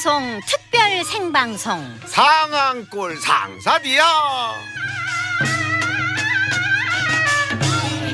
방송 특별 생방송 상황골 상사디야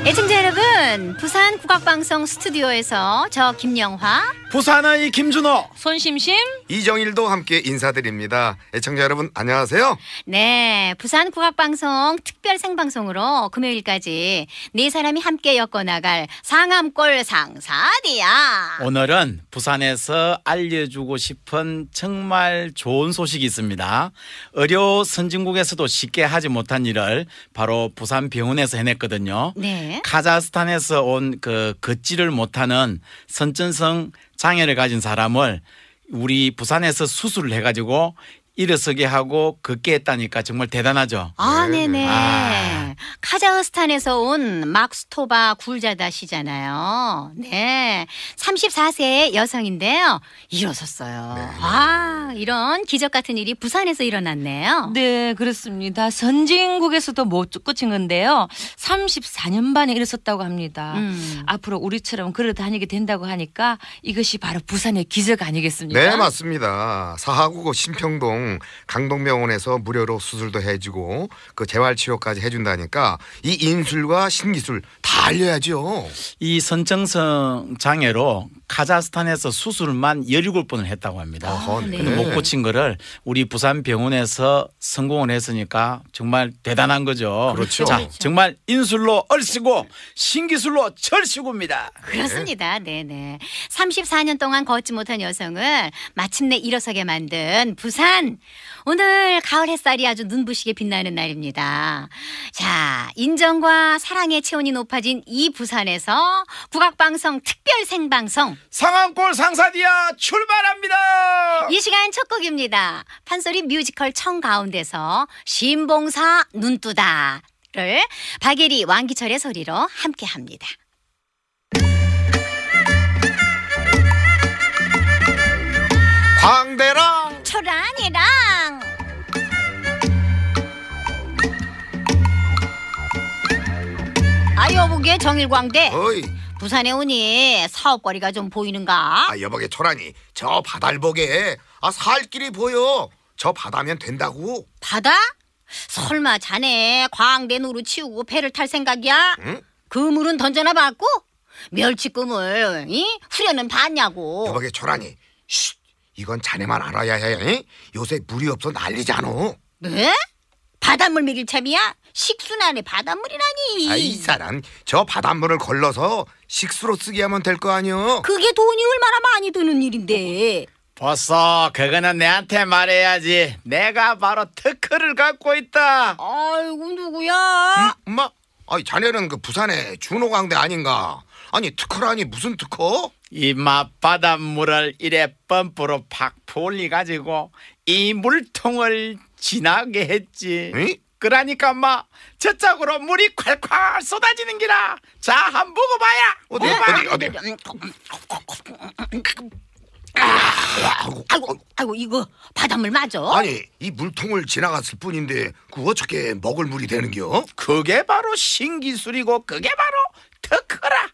애청자 여러분 부산 국악방송 스튜디오에서 저 김영화 부산의 김준호 손심심 이정일도 함께 인사드립니다. 애청자 여러분 안녕하세요. 네, 부산 국악방송 특별 생방송으로 금요일까지 네 사람이 함께 엮어나갈 상암골 상사디야. 오늘은 부산에서 알려주고 싶은 정말 좋은 소식이 있습니다. 의료 선진국에서도 쉽게 하지 못한 일을 바로 부산 병원에서 해냈거든요. 네. 카자흐스탄에서 온 그 걷지를 못하는 선천성 장애를 가진 사람을 우리 부산에서 수술을 해가지고 일어서게 하고 걷게 했다니까 정말 대단하죠. 아, 네. 네 아. 카자흐스탄에서 온 막스토바 굴자다 시잖아요 네. 34세 여성인데요. 일어섰어요. 네. 아, 이런 기적 같은 일이 부산에서 일어났네요. 네, 그렇습니다. 선진국에서도 못 끝인 건데요. 34년 반에 일어섰다고 합니다. 음. 앞으로 우리처럼 걸어 다니게 된다고 하니까 이것이 바로 부산의 기적 아니겠습니까? 네, 맞습니다. 사하구고 신평동 당 음, 강동병원에서 무료로 수술도 해주고 그 재활치료까지 해준다니까 이 인술과 신기술 다 알려야죠. 이 선천성 장애로 카자흐스탄에서 수술만 17번을 했다고 합니다. 아, 네. 근데 못 고친 거를 우리 부산 병원에서 성공을 했으니까 정말 대단한 거죠. 그렇죠. 자, 그렇죠. 정말 인술로 얼씨고 신기술로 절씨고입니다. 그렇습니다. 네, 네. 34년 동안 걷지 못한 여성을 마침내 일어서게 만든 부산 오늘 가을 햇살이 아주 눈부시게 빛나는 날입니다. 자, 인정과 사랑의 체온이 높아진 이 부산에서 국악방송 특별 생방송 상암골 상사디아 출발합니다. 이 시간 첫 곡입니다. 판소리 뮤지컬 청 가운데서 신봉사 눈두다를 박예리 왕기철의 소리로 함께합니다. 광대랑 초란이랑 아유 보게 정일광대 어이 부산에 오니 사업거리가 좀 보이는가? 아 여보게 초라니 저 바다를 보게 아살 길이 보여 저 바다면 된다고 바다? 설마 자네 광대 노루 치우고 배를 탈 생각이야? 응? 그물은 던져나 봤고 멸치 꿈을 이? 후려는 봤냐고 여보게 초라니 쉿 이건 자네만 알아야 해 이? 요새 물이 없어 난리잖아 네? 바닷물 먹일 참이야? 식수난의 바닷물이라니. 아, 이 사람 저 바닷물을 걸러서 식수로 쓰게 하면 될 거 아니오. 그게 돈이 얼마나 많이 드는 일인데. 벌써 그거는 내한테 말해야지. 내가 바로 특허를 갖고 있다. 아이고 누구야? 음, 엄마, 아니 자네는 그 부산의 준호광대 아닌가? 아니 특허라니 무슨 특허? 이 맛바닷물을 이래 펌프로 팍 돌려가지고 이 물통을 지나게 했지. 에 그러니까 마 저쪽으로 물이 콸콸 쏟아지는 기라 자 한번 보고 봐야 어디 어디 어디 아이고, 아이고 이거 바닷물 맞아? 아니 이 물통을 지나갔을 뿐인데 그거 어떻게 먹을 물이 되는겨? 그게 바로 신기술이고 그게 바로 특허라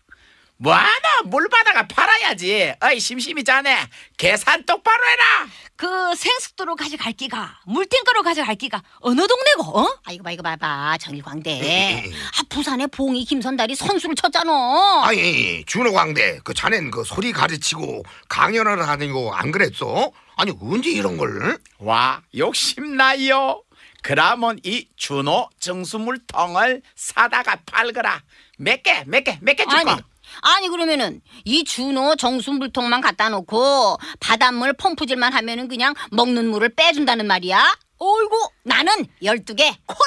뭐하나 물 받아가 팔아야지. 어이 심심이 자네. 계산 똑바로 해라. 그 생숙도로 가져갈 기가 물탱크로 가져갈 기가 어느 동네고? 어? 아이거 아이고 봐봐 정일광대. 예, 예, 예. 아 부산에 봉이 김선달이 선수를 쳤잖아. 아니 준호 광대 그 자넨 그 소리 가르치고 강연을 하는거 안 그랬어? 아니 언제 이런 걸? 와 욕심나요. 그러면 이 준호 정수물통을 사다가 팔거라. 몇 개, 몇 개, 몇 개 줄까? 아니 그러면은 이 준호 정순불통만 갖다 놓고 바닷물 펌프질만 하면은 그냥 먹는 물을 빼준다는 말이야? 어이구 나는 열두 개 콜!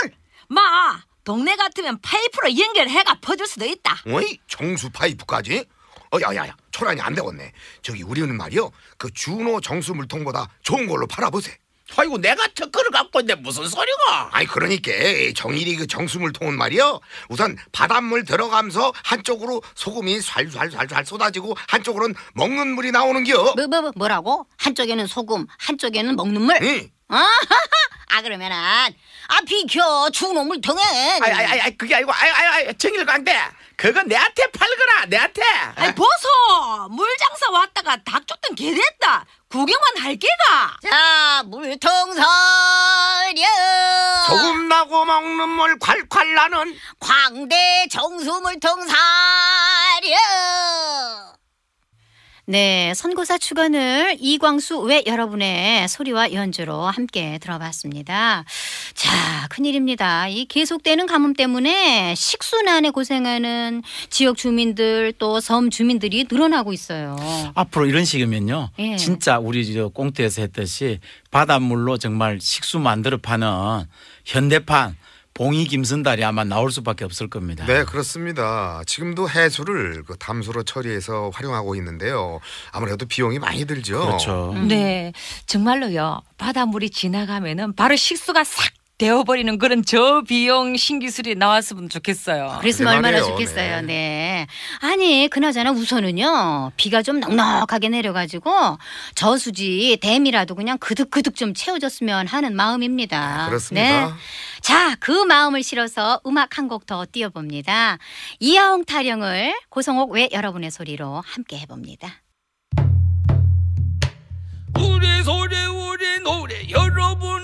마! 동네 같으면 파이프로 연결해가 퍼줄 수도 있다. 어이 정수 파이프까지? 어 야야야 초란니안 되겠네. 저기 우리는 말이요 그 준호 정수 물통보다 좋은 걸로 팔아보세. 요 아이고 내가 특허를 갖고 있는데 무슨 소리가? 아니 그러니까 정일이 그 정수물 통은 말이요. 우선 바닷물 들어가면서 한쪽으로 소금이 쌀쌀쌀쌀 쏟아지고 한쪽으로는 먹는 물이 나오는겨. 뭐, 뭐, 뭐, 라고 한쪽에는 소금, 한쪽에는 먹는 물? 응. 어? 아 그러면은 아 비켜 죽놈을 통해. 아이 아이 아이 그게 아니고 아이 아이 아이 정일 광대 그거 내한테 팔거라 내한테. 아이 보소 물 장사 왔다가 닭 쫓던 개 됐다. 구경만 할 게가. 자, 물통 서려. 소금 나고 먹는 물 콸콸 나는 광대 정수 물통 사려. 네, 선고사 추건을 이광수 외 여러분의 소리와 연주로 함께 들어봤습니다. 자, 큰일입니다. 이 계속되는 가뭄 때문에 식수난에 고생하는 지역 주민들 또 섬 주민들이 늘어나고 있어요. 앞으로 이런 식이면요. 예. 진짜 우리 저 꽁트에서 했듯이 바닷물로 정말 식수 만들어 파는 현대판 봉이 김선달이 아마 나올 수밖에 없을 겁니다. 네, 그렇습니다. 지금도 해수를 그 담수로 처리해서 활용하고 있는데요. 아무래도 비용이 많이 들죠. 그렇죠. 음. 네, 정말로요. 바닷물이 지나가면은 바로 식수가 싹 되어버리는 그런 저비용 신기술이 나왔으면 좋겠어요. 아, 그랬으면 얼마나 좋겠어요. 네. 네. 아니, 그나저나 우선은요, 비가 좀 넉넉하게 내려가지고 저수지, 댐이라도 그냥 그득그득 좀 채워졌으면 하는 마음입니다. 아, 그렇습니다. 네. 자, 그 마음을 실어서 음악 한 곡 더 띄워봅니다. 이하옹 타령을 고성옥 왜 여러분의 소리로 함께 해봅니다. 우리 소리 우리 노래 여러분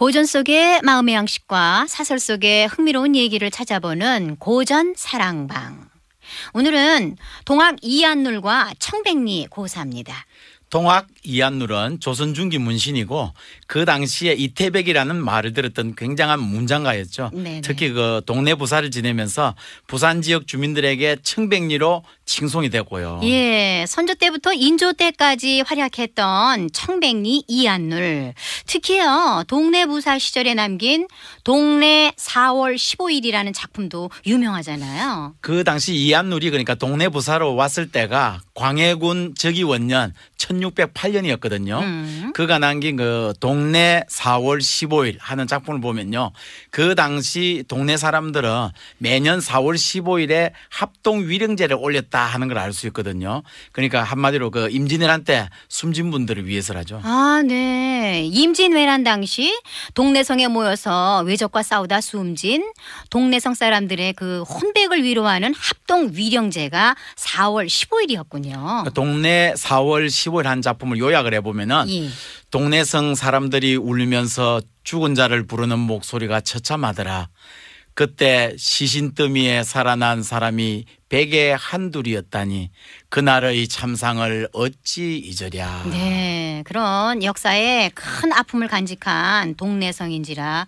고전 속의 마음의 양식과 사설 속의 흥미로운 얘기를 찾아보는 고전 사랑방. 오늘은 동학 이한눌과 청백리 고사입니다. 동학 이한룰은 조선 중기 문신이고 그 당시에 이태백이라는 말을 들었던 굉장한 문장가였죠. 네네. 특히 그 동네 부사를 지내면서 부산 지역 주민들에게 청백리로 칭송이 되고요. 예, 선조 때부터 인조 때까지 활약했던 청백리 이한룰. 특히요, 동네 부사 시절에 남긴 동네 4월 15일이라는 작품도 유명하잖아요. 그 당시 이한룰이 그러니까 동네 부사로 왔을 때가 광해군 적위 원년 1608년이었거든요. 음. 그가 남긴 그 동네 4월 15일 하는 작품을 보면요. 그 당시 동네 사람들은 매년 4월 15일에 합동 위령제를 올렸다 하는 걸 알 수 있거든요. 그러니까 한마디로 그 임진왜란 때 숨진 분들을 위해서라죠. 아, 네. 임진왜란 당시 동네성에 모여서 외적과 싸우다 숨진 동네성 사람들의 그 혼백을 위로하는 합동 위령제가 4월 15일이었군요. 동네 4월 15일 10월 한 작품을 요약을 해보면은 예. 동네성 사람들이 울면서 죽은 자를 부르는 목소리가 처참하더라. 그때 시신더미에 살아난 사람이 백의 한둘이었다니 그날의 참상을 어찌 잊으랴. 네, 그런 역사에 큰 아픔을 간직한 동네성인지라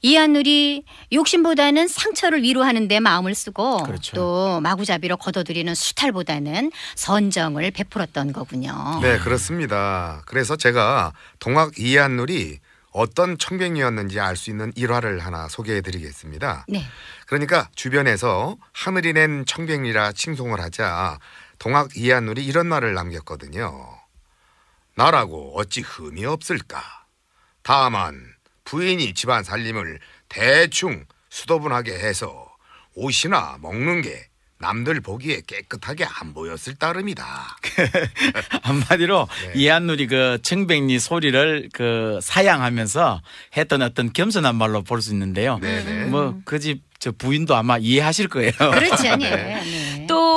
이한울이 욕심보다는 상처를 위로하는 데 마음을 쓰고 그렇죠. 또 마구잡이로 걷어들이는 수탈보다는 선정을 베풀었던 거군요. 네, 그렇습니다. 그래서 제가 동학 이한울이 어떤 청백이었는지 알 수 있는 일화를 하나 소개해 드리겠습니다. 네. 그러니까 주변에서 하늘이 낸 청백리라 칭송을 하자 동학 이한울이 이런 말을 남겼거든요. 나라고 어찌 흠이 없을까? 다만 부인이 집안 살림을 대충 수도분하게 해서 옷이나 먹는 게 남들 보기에 깨끗하게 안 보였을 따름이다. 한마디로 네. 이한누리 그 청백리 소리를 그 사양하면서 했던 어떤 겸손한 말로 볼 수 있는데요. 네, 네. 뭐그집 부인도 아마 이해하실 거예요. 그렇지 아니 네. 네.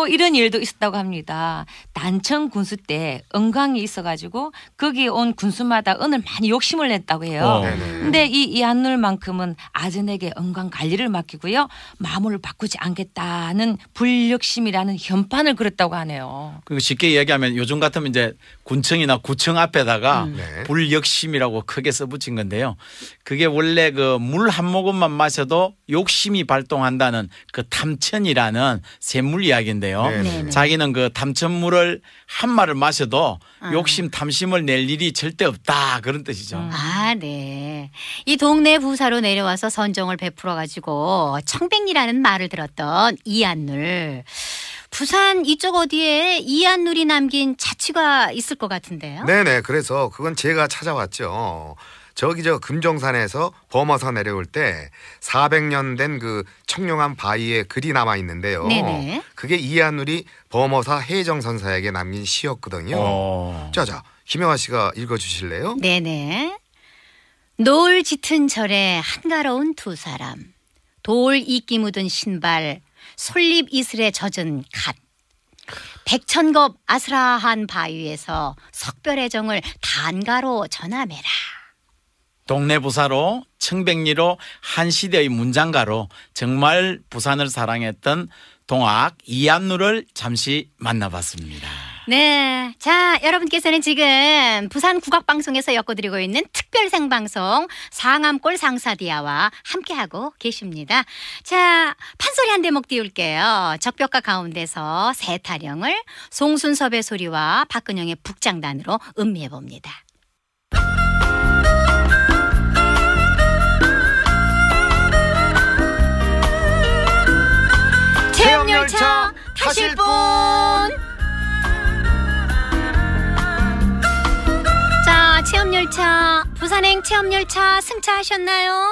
이런 일도 있었다고 합니다. 난청 군수 때 은광이 있어가지고 거기 온 군수마다 은을 많이 욕심을 냈다고 해요. 어. 근데 이이한놀만큼은 아전에게 은광 관리를 맡기고요. 마음을 바꾸지 않겠다는 불력심이라는 현판을 그렸다고 하네요. 그리고 쉽게 이야기하면 요즘 같으면 이제 군청이나 구청 앞에다가 음. 네. 불역심이라고 크게 써붙인 건데요. 그게 원래 그 물 한 모금만 마셔도 욕심이 발동한다는 그 탐천이라는 샘물 이야기인데요. 네네. 네, 네. 자기는 그 탐천물을 한말를 마셔도 아. 욕심 탐심을 낼 일이 절대 없다 그런 뜻이죠. 음. 아, 네. 이 동네 부사로 내려와서 선정을 베풀어 가지고 청백리라는 말을 들었던 이안눌. 부산 이쪽 어디에 이한누리 남긴 자취가 있을 것 같은데요. 네네. 그래서 그건 제가 찾아왔죠. 저기 저 금정산에서 범어서 내려올 때 400년 된 그 청룡한 바위에 글이 남아 있는데요. 네네. 그게 이한누리 범어사 해정선사에게 남긴 시였거든요. 자자 어. 김영아 씨가 읽어주실래요? 네네. 노을 짙은 절에 한가로운 두 사람, 돌 이끼 묻은 신발, 솔잎 이슬에 젖은 갓 백천겁 아스라한 바위에서 석별의 정을 단가로 전함해라. 동네 부사로 청백리로 한 시대의 문장가로 정말 부산을 사랑했던 동학 이안누를 잠시 만나봤습니다. 네. 자, 여러분께서는 지금 부산 국악방송에서 엮어드리고 있는 특별 생방송 상암골 상사디아와 함께하고 계십니다. 자, 판소리 한 대목 띄울게요. 적벽가 가운데서 세 타령을 송순섭의 소리와 박근영의 북장단으로 음미해봅니다. 체험열차 타실 분! 체험열차, 부산행 체험열차 승차하셨나요?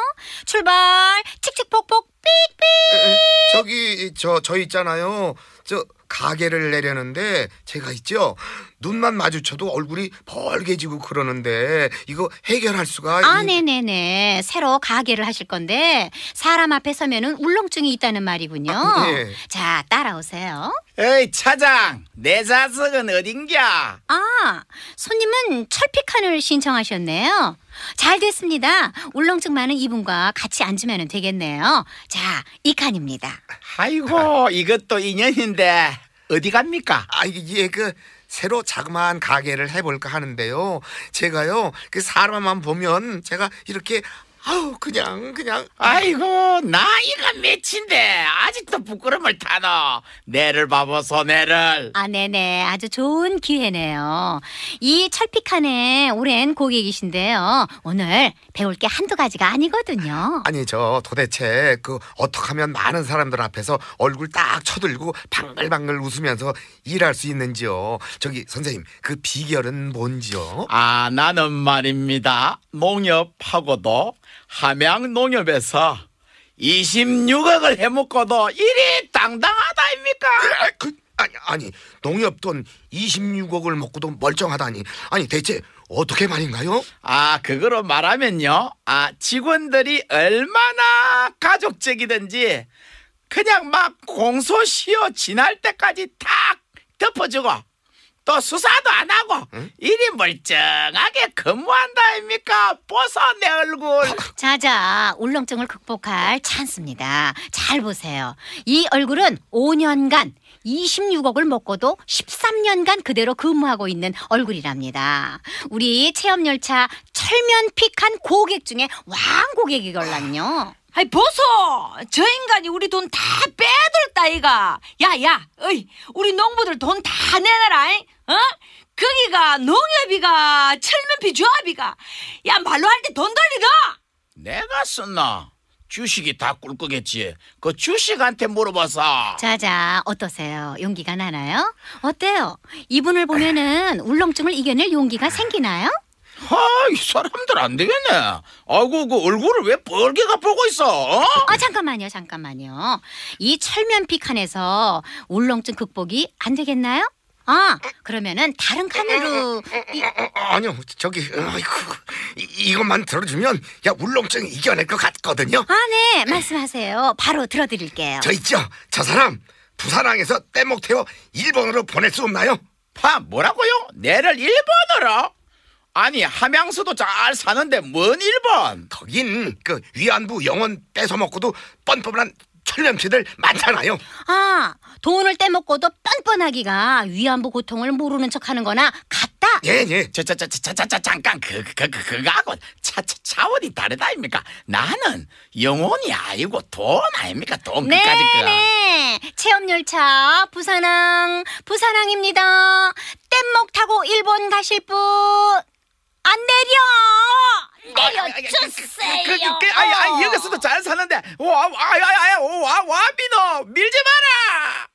출발! 칙칙폭폭 삑삑! 저기 저저 있잖아요. 저 가게를 내려는데 제가 있죠. 눈만 마주쳐도 얼굴이 벌개지고 그러는데 이거 해결할 수가 아, 이- 네네네. 새로 가게를 하실 건데 사람 앞에 서면은 울렁증이 있다는 말이군요. 아, 예. 자, 따라오세요. 어이 차장 내 자석은 어딘겨? 아, 손님은 철피칸을 신청하셨네요. 잘 됐습니다. 울렁증 많은 이분과 같이 앉으면 되겠네요. 자, 이 칸입니다. 아이고 이것도 인연인데 어디 갑니까? 아 이게 그 새로 자그마한 가게를 해볼까 하는데요. 제가요 그 사람만 보면 제가 이렇게 아우 그냥 그냥 아이고 나이가 몇인데 아직도 부끄럼을 타노 내를 봐보소 내를 아, 네네. 아주 좋은 기회네요. 이 철픽한의 오랜 고객이신데요. 오늘 배울 게 한두 가지가 아니거든요. 아니 저 도대체 그 어떻게 하면 많은 사람들 앞에서 얼굴 딱 쳐들고 방글방글 웃으면서 일할 수 있는지요 저기 선생님 그 비결은 뭔지요 아 나는 말입니다 농협하고도 함양농협에서 26억을 해먹고도 일이 당당하다입니까? 그, 아니, 아니 농협돈 26억을 먹고도 멀쩡하다니 아니 대체 어떻게 말인가요? 아 그거로 말하면요 아 직원들이 얼마나 가족적이든지 그냥 막 공소시효 지날 때까지 탁 덮어주고 또 수사도 안 하고 일이 멀쩡하게 근무한다 아닙니까? 보소 내 얼굴. 자자, 울렁증을 극복할 찬스입니다. 잘 보세요. 이 얼굴은 5년간 26억을 먹고도 13년간 그대로 근무하고 있는 얼굴이랍니다. 우리 체험열차 철면 픽한 고객 중에 왕고객이걸랑요. 아이 보소 저 인간이 우리 돈 다 빼돌다 이가 야야 어이 우리 농부들 돈 다 내놔라 잉? 어? 거기가 농협이가 철면피 조합이가 야 말로 할 때돈돌리가 내가 썼나? 주식이 다 꿀꺽했지. 그 주식한테 물어봐서. 자자 어떠세요? 용기가 나나요? 어때요? 이분을 보면은 울렁증을 이겨낼 용기가 생기나요? 하, 이 사람들 안 되겠네. 아이고, 그 얼굴을 왜 벌게가 보고 있어? 어? 아 잠깐만요 잠깐만요. 이 철면피 칸에서 울렁증 극복이 안 되겠나요? 아 그러면은 다른 칸으로 이, 아, 아니요 저기 어이구, 이, 이것만 들어주면 야 울렁증 이겨낼 것 같거든요 아 네 말씀하세요 바로 들어드릴게요 저 있죠 저 사람 부산항에서 뗏목 태워 일본으로 보낼 수 없나요? 파 뭐라고요? 내를 일본으로? 아니 함양수도 잘 사는데 뭔 일본? 거긴 그 위안부 영혼 뺏어먹고도 뻔뻔한 철면피들 많잖아요 아 돈을 떼먹고도 뻔뻔하기가 위안부 고통을 모르는 척하는 거나 같다. 예, 예. 저, 저, 저, 저, 저, 저 잠깐 그, 그, 그, 그 그거하고 차, 차, 차원이 다르다 아니까 나는 영혼이 아니고 돈 아닙니까? 돈 네, 끝까지 거. 네. 체험열차 부산항, 부산항입니다. 뗏목 타고 일본 가실 분 안 내려! 그, 그, 내려주세요! 아, 여기서도 잘 사는데, 와, 아, 아, 아, 와, 와, 민호! 밀지 마라!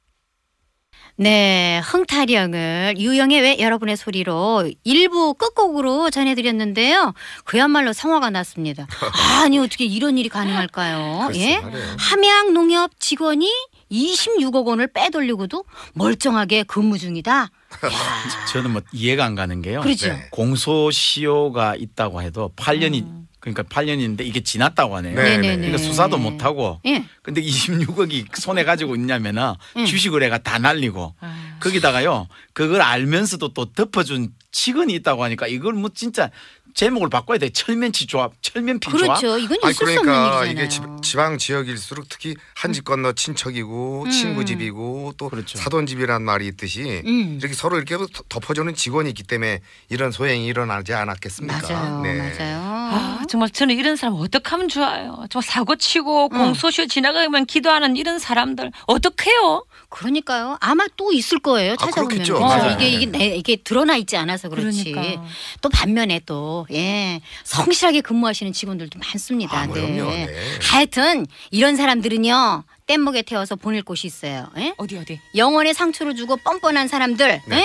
네, 흥타령을 유형의 왜 여러분의 소리로 일부 끝곡으로 전해드렸는데요. 그야말로 성화가 났습니다. 아니 어떻게 이런 일이 가능할까요? 예, 함양 농협 직원이 26억 원을 빼돌리고도 멀쩡하게 근무 중이다. 저는 뭐 이해가 안 가는 게요. 그렇죠. 네. 공소시효가 있다고 해도 8년이 그러니까 8년인데 이게 지났다고 하네요. 네네네. 네, 네. 그러니까 수사도 못 하고. 예. 근데 26억이 손에 가지고 있냐면은 예. 주식을 해가다 날리고 아. 거기다가요 그걸 알면서도 또 덮어준 직원이 있다고 하니까 이걸 뭐 진짜 제목을 바꿔야 돼. 철면치 조합, 철면피 조합. 그렇죠. 이건 있을 아니, 그러니까 수 없는 그러니까 이게 일이잖아요. 지, 방 지역일수록 특히 한 집 건너 친척이고 음. 친구 집이고 또 그렇죠. 사돈 집이란 말이 있듯이 음. 이렇게 서로 이렇게 덮어주는 직원이 있기 때문에 이런 소행이 일어나지 않았겠습니까? 맞아요, 네. 맞아요. 아, 정말 저는 이런 사람 어떻게 하면 좋아요. 정말 사고 치고 음. 공소시효 지나가면 기도하는 이런 사람들 어떡 해요? 그러니까요. 아마 또 있을 거예요. 찾아보면. 아, 어, 이게 이게 네, 네. 내, 이게 드러나 있지 않아서 그렇지. 그러니까. 또 반면에 또 예. 성실하게 근무하시는 직원들도 많습니다. 아, 뭐 네. 네. 하여튼 이런 사람들은요. 뗏목에 태워서 보낼 곳이 있어요. 예? 어디 어디? 영혼의 상처를 주고 뻔뻔한 사람들. 네. 예?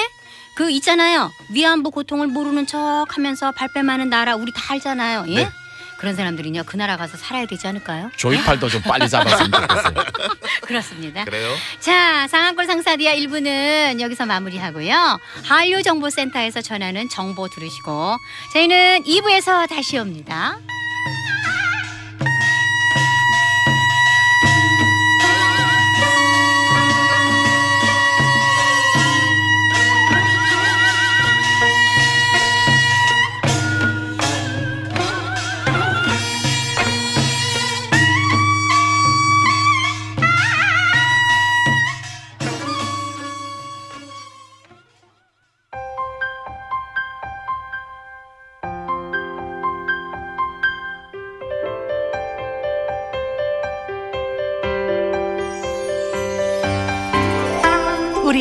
그 있잖아요. 위안부 고통을 모르는 척 하면서 발뺌하는 나라 우리 다 알잖아요. 예? 네. 그런 사람들이요 그 나라 가서 살아야 되지 않을까요? 조이팔도 좀 빨리 잡았으면 좋겠어요. 그렇습니다. 그래요? 자 상한골 상사디아 1부는 여기서 마무리하고요. 한류정보센터에서 전하는 정보 들으시고 저희는 2부에서 다시 옵니다.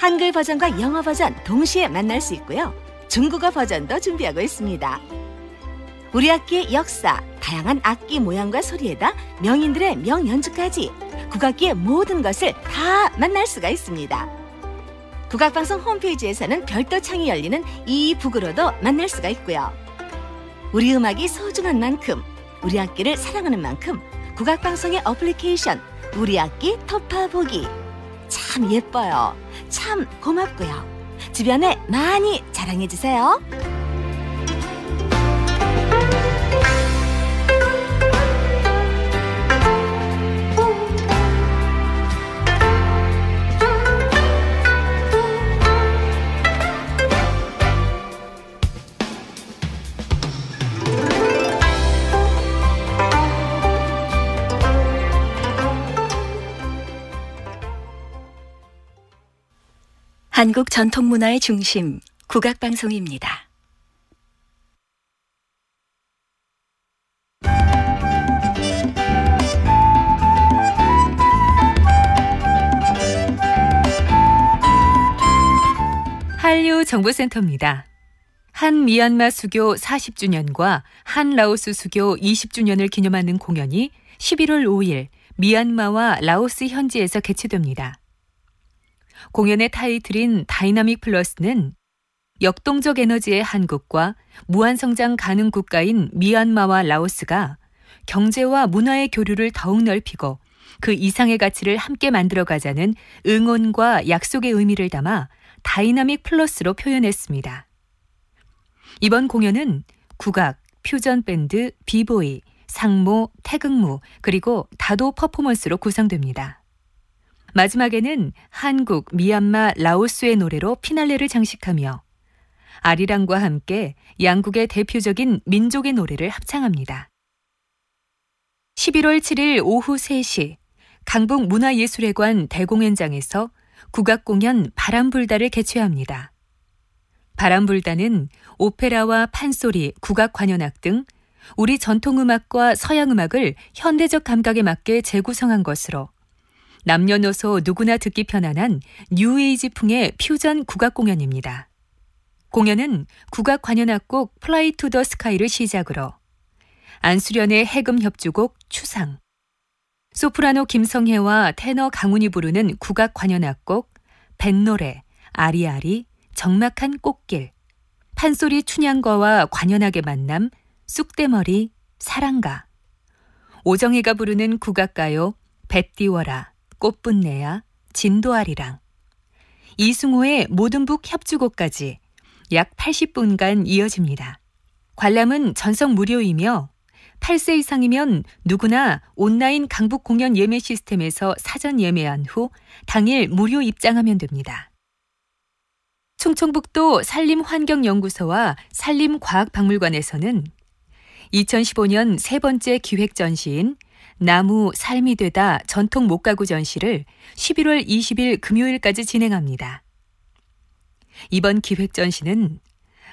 한글 버전과 영어 버전 동시에 만날 수 있고요. 중국어 버전도 준비하고 있습니다. 우리 악기의 역사, 다양한 악기 모양과 소리에다 명인들의 명연주까지 국악기의 모든 것을 다 만날 수가 있습니다. 국악방송 홈페이지에서는 별도 창이 열리는 이 북으로도 만날 수가 있고요. 우리 음악이 소중한 만큼, 우리 악기를 사랑하는 만큼 국악방송의 어플리케이션 우리 악기 토파 보기 참 예뻐요. 참 고맙고요. 주변에 많이 자랑해주세요. 한국 전통문화의 중심, 국악방송입니다. 한류 정보센터입니다. 한 미얀마 수교 40주년과 한 라오스 수교 20주년을 기념하는 공연이 11월 5일 미얀마와 라오스 현지에서 개최됩니다. 공연의 타이틀인 다이나믹 플러스는 역동적 에너지의 한국과 무한성장 가능 국가인 미얀마와 라오스가 경제와 문화의 교류를 더욱 넓히고 그 이상의 가치를 함께 만들어가자는 응원과 약속의 의미를 담아 다이나믹 플러스로 표현했습니다. 이번 공연은 국악, 퓨전 밴드, 비보이, 상모, 태극무, 그리고 다도 퍼포먼스로 구성됩니다. 마지막에는 한국, 미얀마, 라오스의 노래로 피날레를 장식하며 아리랑과 함께 양국의 대표적인 민족의 노래를 합창합니다. 11월 7일 오후 3시 강북 문화예술회관 대공연장에서 국악공연 바람불다를 개최합니다. 바람불다는 오페라와 판소리, 국악관현악 등 우리 전통음악과 서양음악을 현대적 감각에 맞게 재구성한 것으로 남녀노소 누구나 듣기 편안한 뉴에이지풍의 퓨전 국악 공연입니다. 공연은 국악 관현악곡 플라이 투더 스카이를 시작으로 안수련의 해금 협주곡 추상, 소프라노 김성혜와 테너 강훈이 부르는 국악 관현악곡 뱃노래, 아리아리, 정막한 꽃길, 판소리 춘향거와 관현악의 만남, 쑥대머리, 사랑가, 오정혜가 부르는 국악가요 뱃띠워라, 꽃분내야 진도아리랑 이승호의 모든 북 협주곡까지 약 80분간 이어집니다. 관람은 전석 무료이며 8세 이상이면 누구나 온라인 강북 공연 예매 시스템에서 사전 예매한 후 당일 무료 입장하면 됩니다. 충청북도 산림환경연구소와 산림과학박물관에서는 2015년 세 번째 기획 전시인 나무 삶이 되다 전통 목가구 전시를 11월 20일 금요일까지 진행합니다. 이번 기획 전시는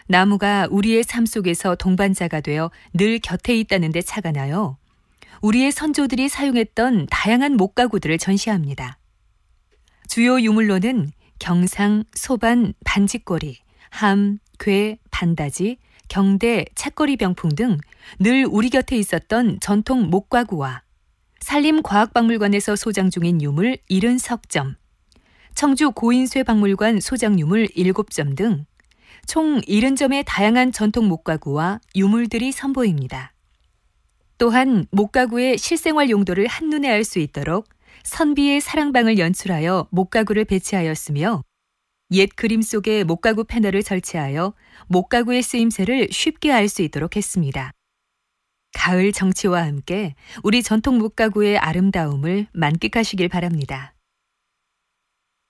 나무가 우리의 삶 속에서 동반자가 되어 늘 곁에 있다는 데 착안하여 우리의 선조들이 사용했던 다양한 목가구들을 전시합니다. 주요 유물로는 경상, 소반, 반지꼬리, 함, 괴, 반다지, 경대, 찻거리 병풍 등 늘 우리 곁에 있었던 전통 목가구와 산림과학박물관에서 소장 중인 유물 7 0점 청주 고인쇠 박물관 소장 유물 7점 등 총 70점의 다양한 전통 목가구와 유물들이 선보입니다. 또한 목가구의 실생활 용도를 한눈에 알 수 있도록 선비의 사랑방을 연출하여 목가구를 배치하였으며 옛 그림 속에 목가구 패널을 설치하여 목가구의 쓰임새를 쉽게 알 수 있도록 했습니다. 가을 정치와 함께 우리 전통 목가구의 아름다움을 만끽하시길 바랍니다.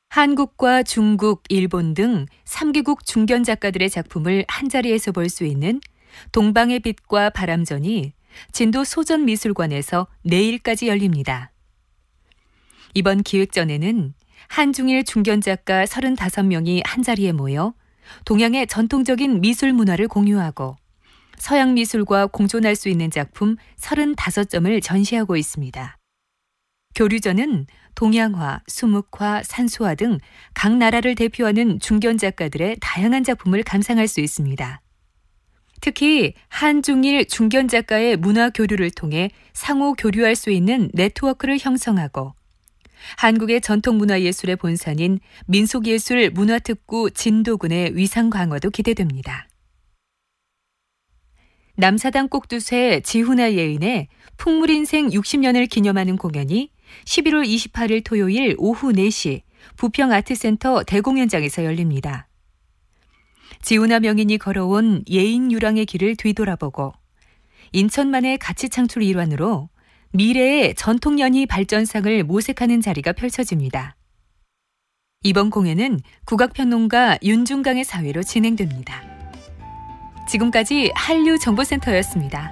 한국과 중국, 일본 등 3개국 중견 작가들의 작품을 한자리에서 볼 수 있는 동방의 빛과 바람전이 진도 소전미술관에서 내일까지 열립니다. 이번 기획전에는 한중일 중견 작가 35명이 한자리에 모여 동양의 전통적인 미술 문화를 공유하고 서양 미술과 공존할 수 있는 작품 35점을 전시하고 있습니다. 교류전은 동양화, 수묵화, 산수화 등 각 나라를 대표하는 중견 작가들의 다양한 작품을 감상할 수 있습니다. 특히 한중일 중견 작가의 문화 교류를 통해 상호 교류할 수 있는 네트워크를 형성하고 한국의 전통문화예술의 본산인 민속예술 문화특구 진도군의 위상 광화도 기대됩니다. 남사당 꼭두새 지훈아 예인의 풍물 인생 60년을 기념하는 공연이 11월 28일 토요일 오후 4시 부평 아트센터 대공연장에서 열립니다. 지훈아 명인이 걸어온 예인 유랑의 길을 뒤돌아보고 인천만의 가치 창출 일환으로 미래의 전통연희 발전상을 모색하는 자리가 펼쳐집니다. 이번 공연은 국악평론가 윤중강의 사회로 진행됩니다. 지금까지 한류정보센터였습니다.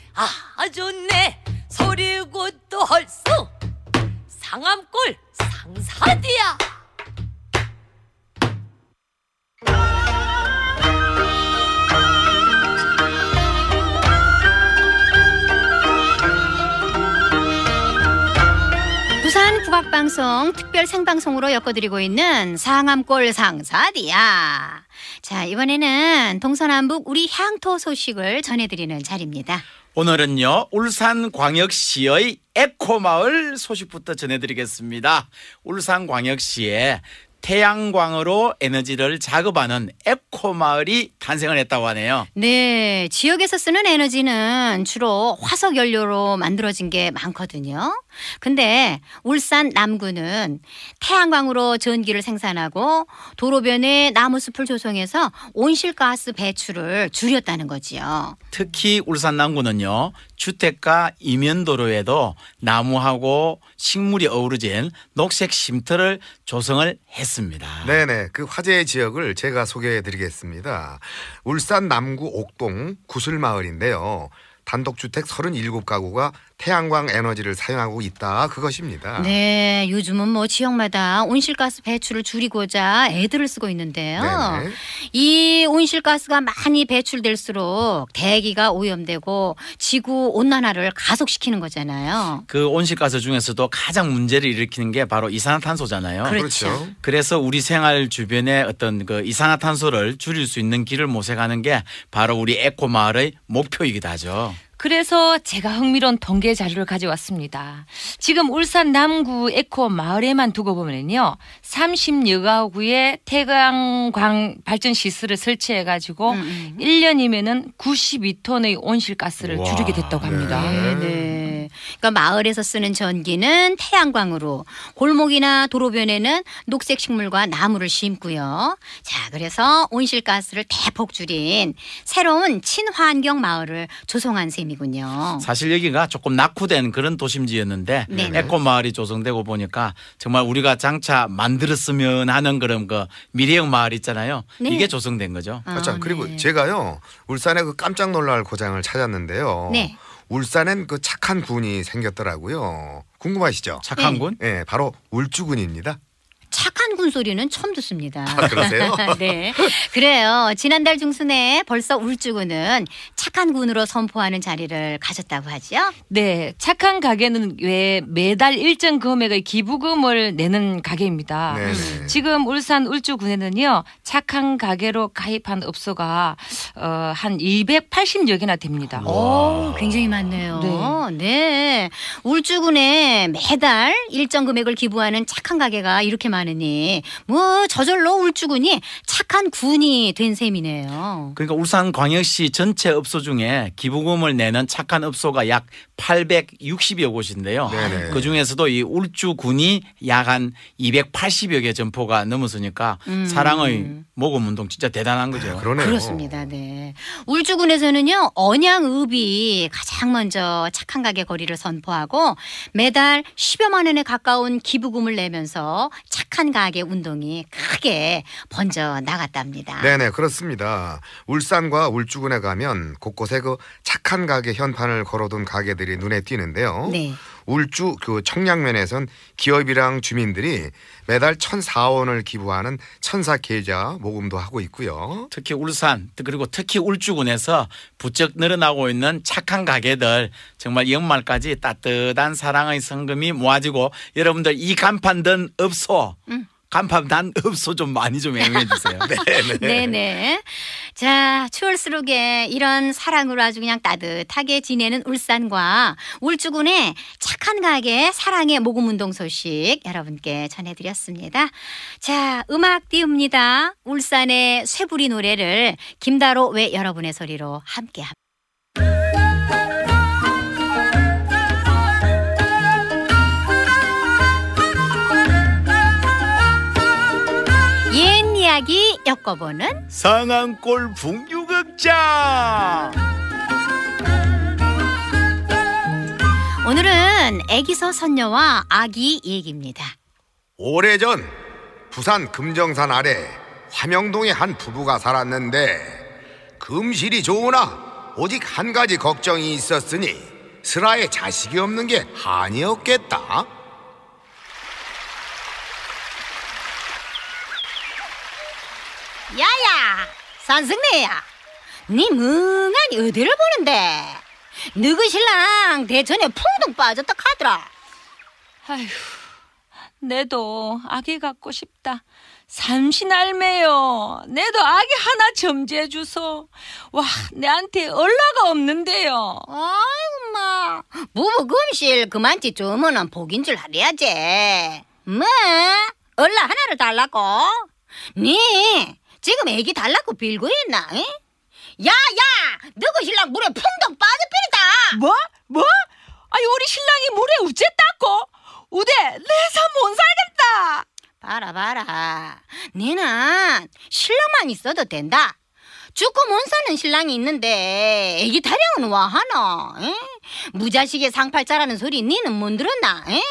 아주 네 소리고 또 헐수 상암골 상사디야 부산 국악방송 특별 생방송으로 엮어드리고 있는 상암골 상사디야 자 이번에는 동서남북 우리 향토 소식을 전해드리는 자리입니다 오늘은요 울산광역시의 에코마을 소식부터 전해드리겠습니다. 울산광역시에 태양광으로 에너지를 작업하는 에코마을이 탄생을 했다고 하네요. 네, 지역에서 쓰는 에너지는 주로 화석 연료로 만들어진 게 많거든요. 근데 울산 남구는 태양광으로 전기를 생산하고 도로변에 나무숲을 조성해서 온실가스 배출을 줄였다는 거지요. 특히 울산 남구는요. 주택가 이면도로에도 나무하고 식물이 어우러진 녹색 쉼터를 조성을 했습니다. 네네. 그 화재 지역을 제가 소개해 드리겠습니다. 울산 남구 옥동 구슬마을인데요. 단독주택 37가구가 태양광 에너지를 사용하고 있다 그것입니다. 네, 요즘은 뭐 지역마다 온실가스 배출을 줄이고자 애들을 쓰고 있는데요. 네네. 이 온실가스가 많이 배출될수록 대기가 오염되고 지구 온난화를 가속시키는 거잖아요. 그 온실가스 중에서도 가장 문제를 일으키는 게 바로 이산화탄소잖아요. 그렇죠. 그렇죠. 그래서 우리 생활 주변에 어떤 그 이산화탄소를 줄일 수 있는 길을 모색하는 게 바로 우리 에코 마을의 목표이기도 하죠. 그래서 제가 흥미로운 통계 자료를 가져왔습니다. 지금 울산 남구 에코 마을에만 두고 보면요. 30여 가구에 태양광 발전 시설을 설치해 가지고 음. 1년이면은 음. 92톤의 온실가스를 와, 줄이게 됐다고 합니다. 네. 네. 네. 그러니까 마을에서 쓰는 전기는 태양광으로 골목이나 도로변에는 녹색 식물과 나무를 심고요. 자, 그래서 온실가스를 대폭 줄인 새로운 친환경 마을을 조성한 셈이군요. 사실 여기가 조금 낙후된 그런 도심지였는데 네네. 에코 마을이 조성되고 보니까 정말 우리가 장차 만들었으면 하는 그런 그 미래형 마을 있잖아요. 네. 이게 조성된 거죠. 아, 참 아, 그리고 네. 제가요 울산의 그 깜짝 놀랄 고장을 찾았는데요. 네. 울산엔 그 착한 군이 생겼더라고요. 궁금하시죠? 착한 네. 군? 예, 바로 울주군입니다. 착한 군소리는 처음 듣습니다. 아, 그러세요? 네. 그래요. 지난달 중순에 벌써 울주군은 착한 군으로 선포하는 자리를 가졌다고 하죠 네. 착한 가게는 왜 매달 일정 금액의 기부금을 내는 가게입니다. 네네. 지금 울산 울주군에는요. 착한 가게로 가입한 업소가 어, 한 280여 개나 됩니다. 오, 굉장히 많네요. 네. 네. 울주군에 매달 일정 금액을 기부하는 착한 가게가 이렇게 많 하느니 뭐 저절로 울주군이 착한 군이 된 셈이네요. 그러니까 울산 광역시 전체 업소 중에 기부금을 내는 착한 업소가 약 860여 곳인데요. 그 중에서도 이 울주군이 약 한 280여 개 점포가 넘었으니까 음. 사랑의 모금 운동 진짜 대단한 거죠. 아, 그러네요. 그렇습니다. 네. 울주군에서는요 언양읍이 가장 먼저 착한 가게 거리를 선포하고 매달 10여만 원에 가까운 기부금을 내면서 착한 가게 운동이 크게 번져 나갔답니다. 네네 그렇습니다. 울산과 울주군에 가면 곳곳에 그 착한 가게 현판을 걸어둔 가게들이 것들이 눈에 띄는데요. 네. 울주 그 청량면에선 기업이랑 주민들이 매달 1,004원을 기부하는 천사 계좌 모금도 하고 있고요. 특히 울산 그리고 특히 울주군에서 부쩍 늘어나고 있는 착한 가게들 정말 연말까지 따뜻한 사랑의 성금이 모아지고 여러분들 이 간판 든 업소 음. 간판 난 읍소 좀 많이 좀 애용해 주세요. 네, 네. 네네. 자, 추울수록에 이런 사랑으로 아주 그냥 따뜻하게 지내는 울산과 울주군의 착한 가게 사랑의 모금 운동 소식 여러분께 전해드렸습니다. 자, 음악 띄웁니다. 울산의 쇠부리 노래를 김다로 왜 여러분의 소리로 함께 합니다. 이야기 엮어보는 상암골 풍류극장 오늘은 애기서 선녀와 아기 얘기입니다 오래전 부산 금정산 아래 화명동에 한 부부가 살았는데 금실이 좋으나 오직 한 가지 걱정이 있었으니 슬아의 자식이 없는 게 한이었겠다 야야 산승네야 네 멍하니 어디를 보는데 누구 신랑 대전에 풍덩 빠졌다 카더라 아휴 내도 아기 갖고 싶다 삼신 할매요 내도 아기 하나 점지해 주소 와 내한테 얼라가 없는데요 아이엄마 부부 금실 그만치 좀은 복인 줄 알아야지 뭐 얼라 하나를 달라고 네 지금 애기 달라고 빌고 있나? 에? 야야 너희 신랑 물에 풍덩 빠져버렸다 뭐? 뭐? 아니 우리 신랑이 물에 우째 닦고 우대 내삶못 살겠다 봐라 봐라 내는 신랑만 있어도 된다 죽고 못 사는 신랑이 있는데 애기 타령은 와하노 무자식의 상팔자라는 소리 니는 못 들었나 에?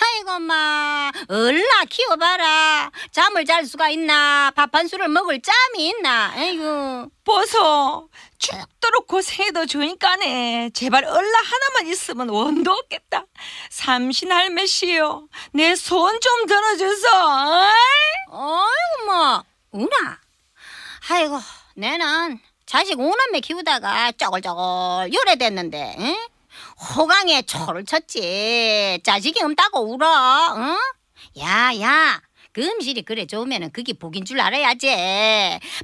아이고 마 얼라 키워봐라 잠을 잘 수가 있나 밥 한 술을 먹을 짬이 있나 아이고 보소 죽도록 고생해도 좋으니까네 제발 얼라 하나만 있으면 원도 없겠다 삼신 할매시여 내손 좀 들어줘서 어이? 아이고 마 우나 아이고 내는 자식 오남매 키우다가 쪼글쪼글 요래 됐는데 응? 호강에 초를 쳤지. 짜식이 없다고 울어. 응? 야, 야. 금실이 그 그래 좋으면은 그게 복인 줄 알아야지.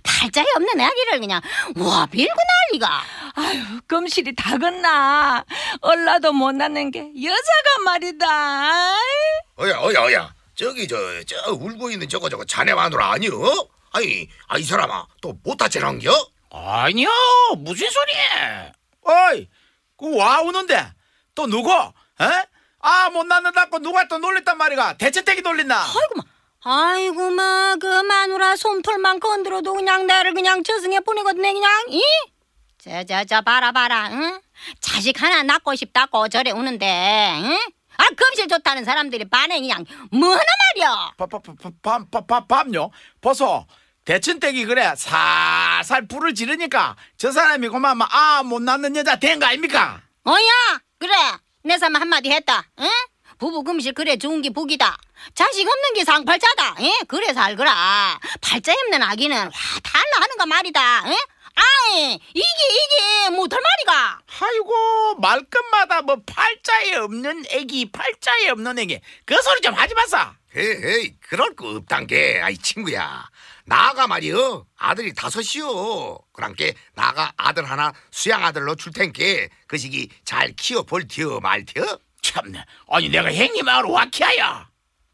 팔자에 없는 아기를 그냥 와밀고 난리가. 아유 금실이 다긋나 얼라도 못 낳는 게 여자가 말이다. 어야 어야 어야 저기 저 저 울고 있는 저거 저거 자네 마누라 아니오아이 아이 아, 사람아 또 못다치란겨? 아니야 무슨 소리야? 어이 그 와 오는데 또 누구? 에? 아못 낳는다고 누가 또 놀랬단 말이가 대체택이 놀린다. 아이고마. 아이고마 그 마누라 솜털만 건드려도 그냥 나를 그냥 저승에 보내거든요 그냥 이? 저 저 저 봐라 봐라 응? 자식 하나 낳고 싶다고 저래 우는데 응? 아 금실 좋다는 사람들이 반에 그냥 뭐나 하 말이야. 밥밥밥밥밥밥요. 벌써 대천댁이 그래 살살 불을 지르니까 저 사람이 그만 아못낳는 여자 된 거 아닙니까? 어야 그래 내 사람 한마디 했다 응? 부부 금실 그래 좋은 게 복이다 자식 없는 게 상팔자다 응? 그래살거라 팔자 없는 아기는 와 달라 하는거 말이다 응? 아이 이게 이게 못할 말이가 아이고 말끝마다 뭐 팔자에 없는 애기 팔자에 없는 애기 그 소리 좀 하지 마사 헤이 그럴 거 없단 게 아이 친구야 나가 말이여 아들이 다섯이요. 그랑께 나가 아들 하나 수양 아들로 줄 텐께 그 시기 잘 키워 볼티어 말티어. 참네. 아니 내가 행님 하러 와키야.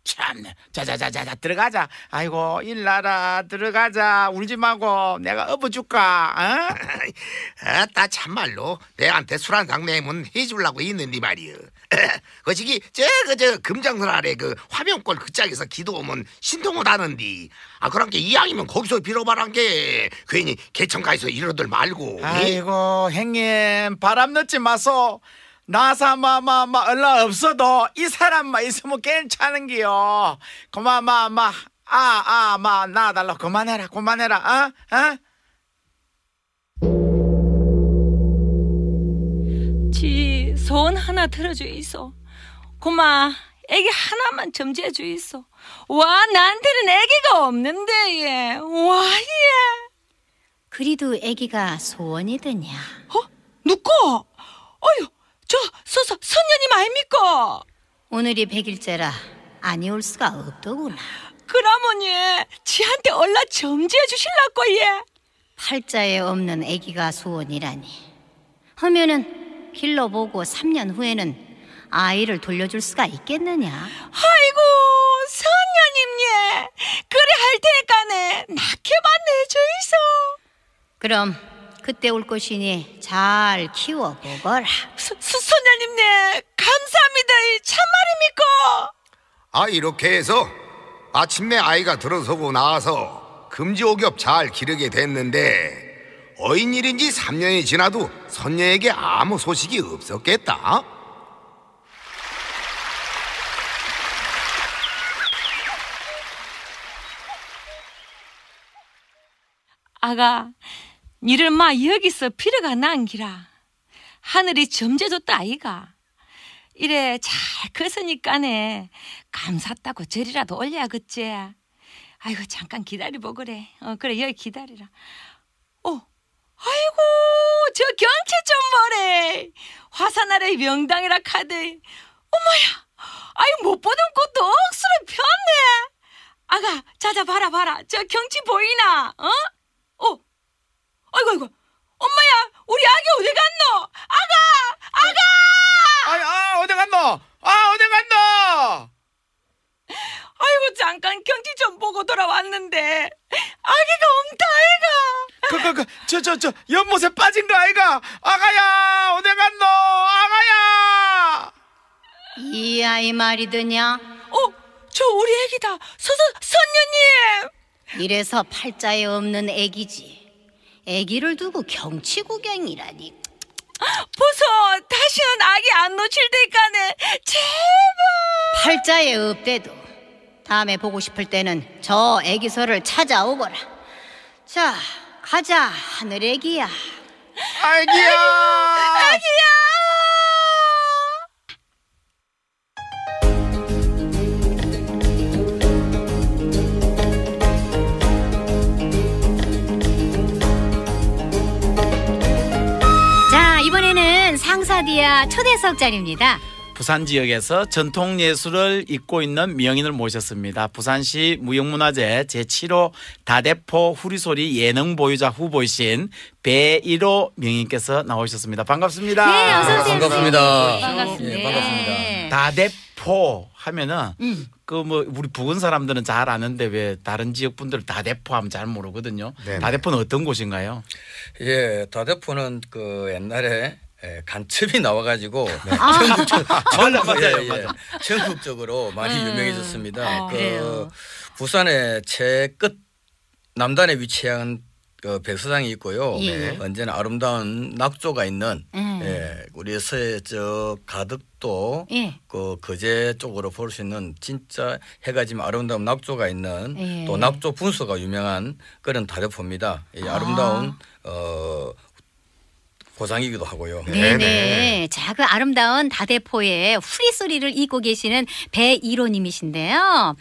참네. 자자자자자 들어가자. 아이고 일나라 들어가자. 울지 마고 내가 업어줄까. 어? 아따 참말로 내한테 술 한 장내문 해주려고 있는디 말이여. 거시기 저 그저 그, 금장선 아래 그 화면골 극장에서 기도 오면 신통못 다는디아 그런게 이왕이면 거기서 빌어봐란 게 괜히 개천가에서 이러들 말고 아이고 행님 바람 넣지 마소 나사마마마 얼라 없어도 이 사람만 있으면 괜찮은기요 고마마마 아 아 마 나달라 그만해라 그만해라 어? 어? 소원 하나 들어줘 있어. 고마, 애기 하나만 점지해 줘 있어. 와, 나한테는 애기가 없는데, 예. 와, 예. 그리도 애기가 소원이 되냐? 어? 누구? 어휴, 저, 서, 서, 선녀님 아닙니까? 오늘이 백일째라 아니올 수가 없더구나. 그러머니 지한테 얼라 점지해 주실라고 예. 팔자에 없는 애기가 소원이라니. 하면은 길러보고 3년 후에는 아이를 돌려줄 수가 있겠느냐? 아이고, 선녀님 예. 그래 할 테니까네. 낳게만 내주이소. 그럼 그때 올 것이니 잘 키워보거라. 선녀님 예. 감사합니다. 참말입니까? 아 이렇게 해서 마침내 아이가 들어서고 나와서 금지옥엽 잘 기르게 됐는데 어인일인 지 3년이 지나도 선녀에게 아무 소식이 없었겠다. 아가, 니를 마 여기서 필요가 난기라. 하늘이 점재줬다 아이가. 이래 잘 컸으니까네 감사다고 절이라도 올려야겠지. 아이고 잠깐 기다려보 그래. 어 그래 여기 기다리라. 어 아이고 저 경치 좀 보래 화산 아래 명당이라 카드 어머야 아이 못 보던 꽃도 억수로 폈네 아가 자자 봐라 봐라 저 경치 보이나 어? 어 아이고 아이고 엄마야 우리 아기 어디 갔노 아가 아가 아, 아 어디 갔노 아 어디 갔노 아이고 잠깐 경치좀 보고 돌아왔는데 아기가 엄다 아이가 그그그저 저 저 연못에 빠진 거 아이가 아가야 어디 갔노 아가야 이 아이 말이 드냐 어 저 우리 애기다 서서 선녀님 이래서 팔자에 없는 애기지 애기를 두고 경치구경이라니 보소 다시는 아기 안 놓칠 테니까네 제발 팔자에 없대도 다음에 보고 싶을 때는 저 애기설을 찾아오거라. 자, 가자, 하늘 애기야. 애기야! 애기야! 자, 이번에는 상사디아 초대석 자리입니다. 부산 지역에서 전통 예술을 잇고 있는 명인을 모셨습니다. 부산시 무형문화재 제7호 다대포 후리소리 예능 보유자 후보이신 배1호 명인께서 나오셨습니다. 반갑습니다. 네, 어서 오세요. 아, 반갑습니다. 네, 반갑습니다. 예, 네. 반갑습니다. 다대포 하면은 음. 그뭐 우리 부근 사람들은 잘 아는데 왜 다른 지역 분들 다대포 하면 잘 모르거든요. 네네. 다대포는 어떤 곳인가요? 예, 다대포는 그 옛날에 예, 간첩이 나와가지고 전국, 전, 전, 맞아 예, 전국적으로 많이 음. 유명해졌습니다. 아, 그 부산의 제끝 남단에 위치한 그 백서장이 있고요. 예. 언제나 네, 아름다운 낙조가 있는 음. 예, 우리 서해 저가득도 예. 그 거제 쪽으로 볼 수 있는 진짜 해가 지면 아름다운 낙조가 있는 예. 또 낙조 분수가 유명한 그런 다리포입니다이 아름다운 아. 어 고상이기도 하고요. 네네. 네네. 네. 자, 그 아름다운 다대포의 후리 소리를 잇고 계시는 배일호님이신데요.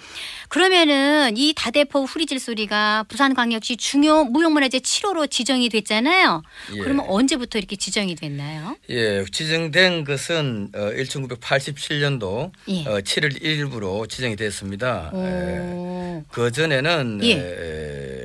그러면은 이 다대포 후리질 소리가 부산광역시 중요 무형문화재 7호로 지정이 됐잖아요. 예. 그러면 언제부터 이렇게 지정이 됐나요? 예, 지정된 것은 1987년도 어, 예. 7월 어, 1일부로 지정이 됐습니다. 그 전에는 예. 예.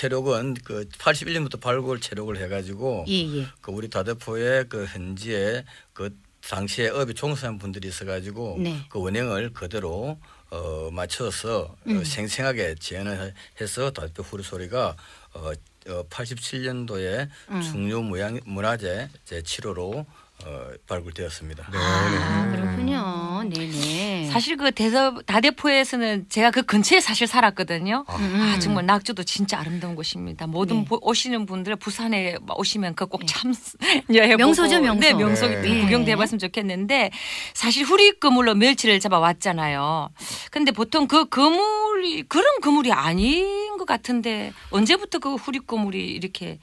체력은 그 81년부터 발굴 체력을 해가지고 예, 예. 그 우리 다대포의 그 현지에 그 당시에 업이 종사한 분들이 있어가지고 네. 그원행을 그대로 어, 맞춰서 어, 음. 어, 생생하게 재현을 해서 다대포 후리 소리가 어, 어 87년도에 음. 중요 무양, 문화재 제 7호로 어, 발굴되었습니다. 네. 네. 아, 그렇군요. 네네. 네. 사실 그 대서, 다대포에서는 제가 그 근처에 사실 살았거든요. 아, 아 정말 낙조도 진짜 아름다운 곳입니다. 모든 네. 오시는 분들 부산에 오시면 그 꼭참 네. 명소죠 명소. 네 명소 네. 구경도 네. 해봤으면 좋겠는데 사실 후리 그물로 멸치를 잡아왔잖아요. 근데 보통 그 그물이 그런 그물이 아닌 것 같은데 언제부터 그 후리 그물이 이렇게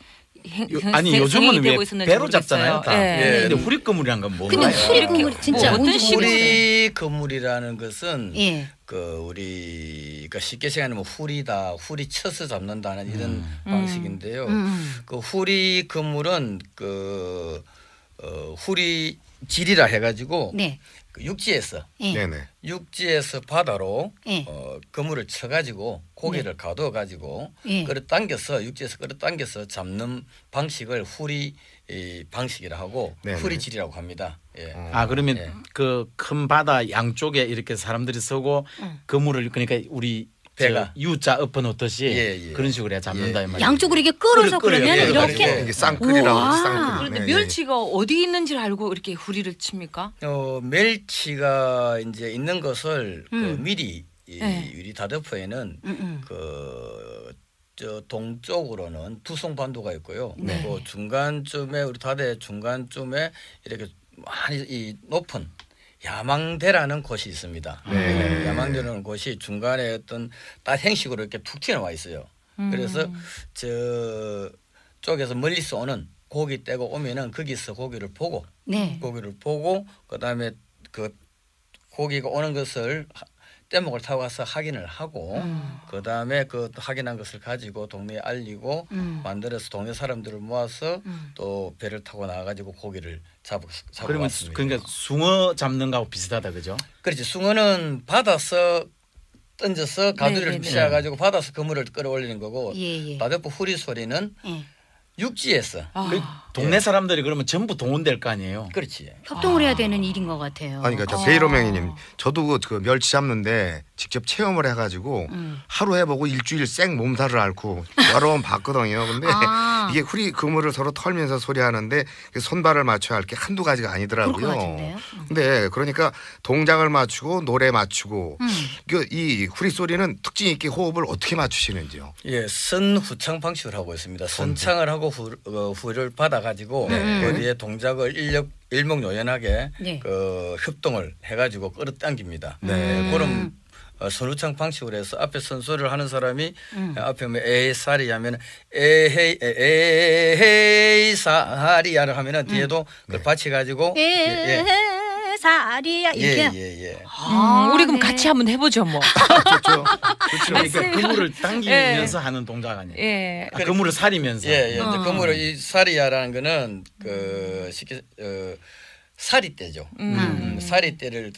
아니 요즘은 왜 배로 잡잖아요. 다. 예. 예. 근데 후리 그물이란 건 뭐예요? 근데 후리 그물 음. 진짜 뭐 어떤 식으로 후리 그물이라는 것은 예. 그 우리가 쉽게 생각하면 후리다, 뭐 후리 쳐서 잡는다는 이런 음. 음. 방식인데요. 음. 음. 그 후리 그물은 그 어, 후리 질이라 해가지고 네. 그 육지에서 네. 육지에서 바다로 예. 어, 그물을 쳐가지고 고기를 가둬 가지고 예. 예. 끌어당겨서 육지에서 끌어당겨서 잡는 방식을 후리 이 방식이라 고 하고 네네. 후리질이라고 합니다. 예. 어. 아 그러면 예. 그큰 바다 양쪽에 이렇게 사람들이 서고 그물을 그러니까 우리 배가 U자 엎어놓듯이 예, 예. 그런 식으로 해야 잡는다 예, 이 예. 말이에요. 양쪽으로 예, 이게 렇 끌어서 끓여, 그러면 끓 이렇게 이게 쌍끌이라고 쌍끌 그런데 멸치가 어디 있는지를 알고 이렇게 후리를 칩니까? 어, 멸치가 이제 있는 것을 그 음. 음, 음. 그 미리 이 유리 다대포에는 그 저 동쪽으로는 두송반도가 있고요. 네. 그 중간쯤에 우리 다대 중간쯤에 이렇게 많이 이 높은 야망대라는 곳이 있습니다. 네. 야망대라는 곳이 중간에 어떤 딱 행식으로 이렇게 툭 튀어나와 있어요. 음. 그래서 저 쪽에서 멀리서 오는 고기 떼고 오면은 거기서 고기를 보고 네. 고기를 보고 그다음에 그 고기가 오는 것을 뗏목을 타고 가서 확인을 하고 음. 그다음에 그 확인한 것을 가지고 동네에 알리고 음. 만들어서 동네 사람들을 모아서 음. 또 배를 타고 나가지고 와 고기를 잡고 잡고 그러면 왔습니다. 그러니까 숭어 잡는 거하고 비슷하다 그죠? 그렇지 숭어는 받아서 던져서 네, 가두리를 피해 네, 네. 가지고 받아서 그물을 끌어올리는 거고 예, 예. 바베포 후리 소리는 예. 육지에서 아. 그, 동네 사람들이 그러면 전부 동원될 거 아니에요. 그렇지. 협동을 해야 아. 되는 일인 것 같아요. 아니 그러니까 저 아. 베이로명이님 저도 그, 그 멸치 잡는데 직접 체험을 해가지고 음. 하루 해보고 일주일 생 몸살을 앓고 여러 번 봤거든요. 근데 아. 이게 후리 그물을 서로 털면서 소리하는데 그 손발을 맞춰야 할 게 한두 가지가 아니더라고요. 음. 근데 그러니까 동작을 맞추고 노래 맞추고 음. 그이 후리 소리는 특징 있게 호흡을 어떻게 맞추시는지요? 예, 선후창 방식을 하고 있습니다. 선창을 하고 후, 어, 후를 받아가 가지고 거기에 네. 음. 그 동작을 일력 일목요연하게 네. 그 협동을 해가지고 끌어당깁니다. 네. 예, 그런 음. 어, 선우창 방식으로 해서 앞에 선수를 하는 사람이 음. 앞에 보면 에이사리 하면 에헤이 에헤이사리야를 하면은 뒤에도 음. 그걸 받쳐 가지고 예, 예. 살이야 이게. 예, 예, 예. 아, 음, 우리 그럼 네. 같이 한번 해보죠 뭐. 아, 좋죠. 좋죠. 그러니까 그물을 당기면서 예. 하는 동작 아니에요. 예. 아, 그물을 사리면서. 예, 예. 어. 그물을 이 사리야라는 거는 그 쉽게 어, 사리떼죠. 음. 음, 아. 음 사리떼를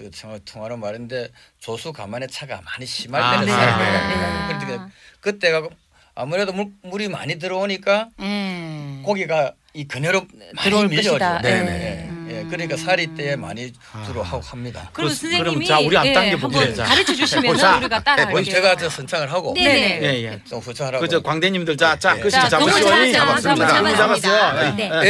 통하는 말인데 조수 가만에 차가 많이 심할 아, 때는 아, 사리떼. 네. 그러니까 그때가 아무래도 물, 물이 많이 들어오니까 음. 고기가 이 그녀로 많이 밀려죠. 네네. 네. 네. 그러니까 사리 때에 음. 많이 주로 아. 하고 합니다. 그럼 선생님이 자, 우리 안 당겨보게 예, 예, 한번 가르쳐 주시면 자 우리가 따라할게 네, 제가 저 선창을 하고 네. 네. 네. 예, 예. 좀 후창하라고. 그저 광대님들 자, 자, 그 자, 너 잡으시고 잡 잡았습니다. 잡았어요. 네. 예.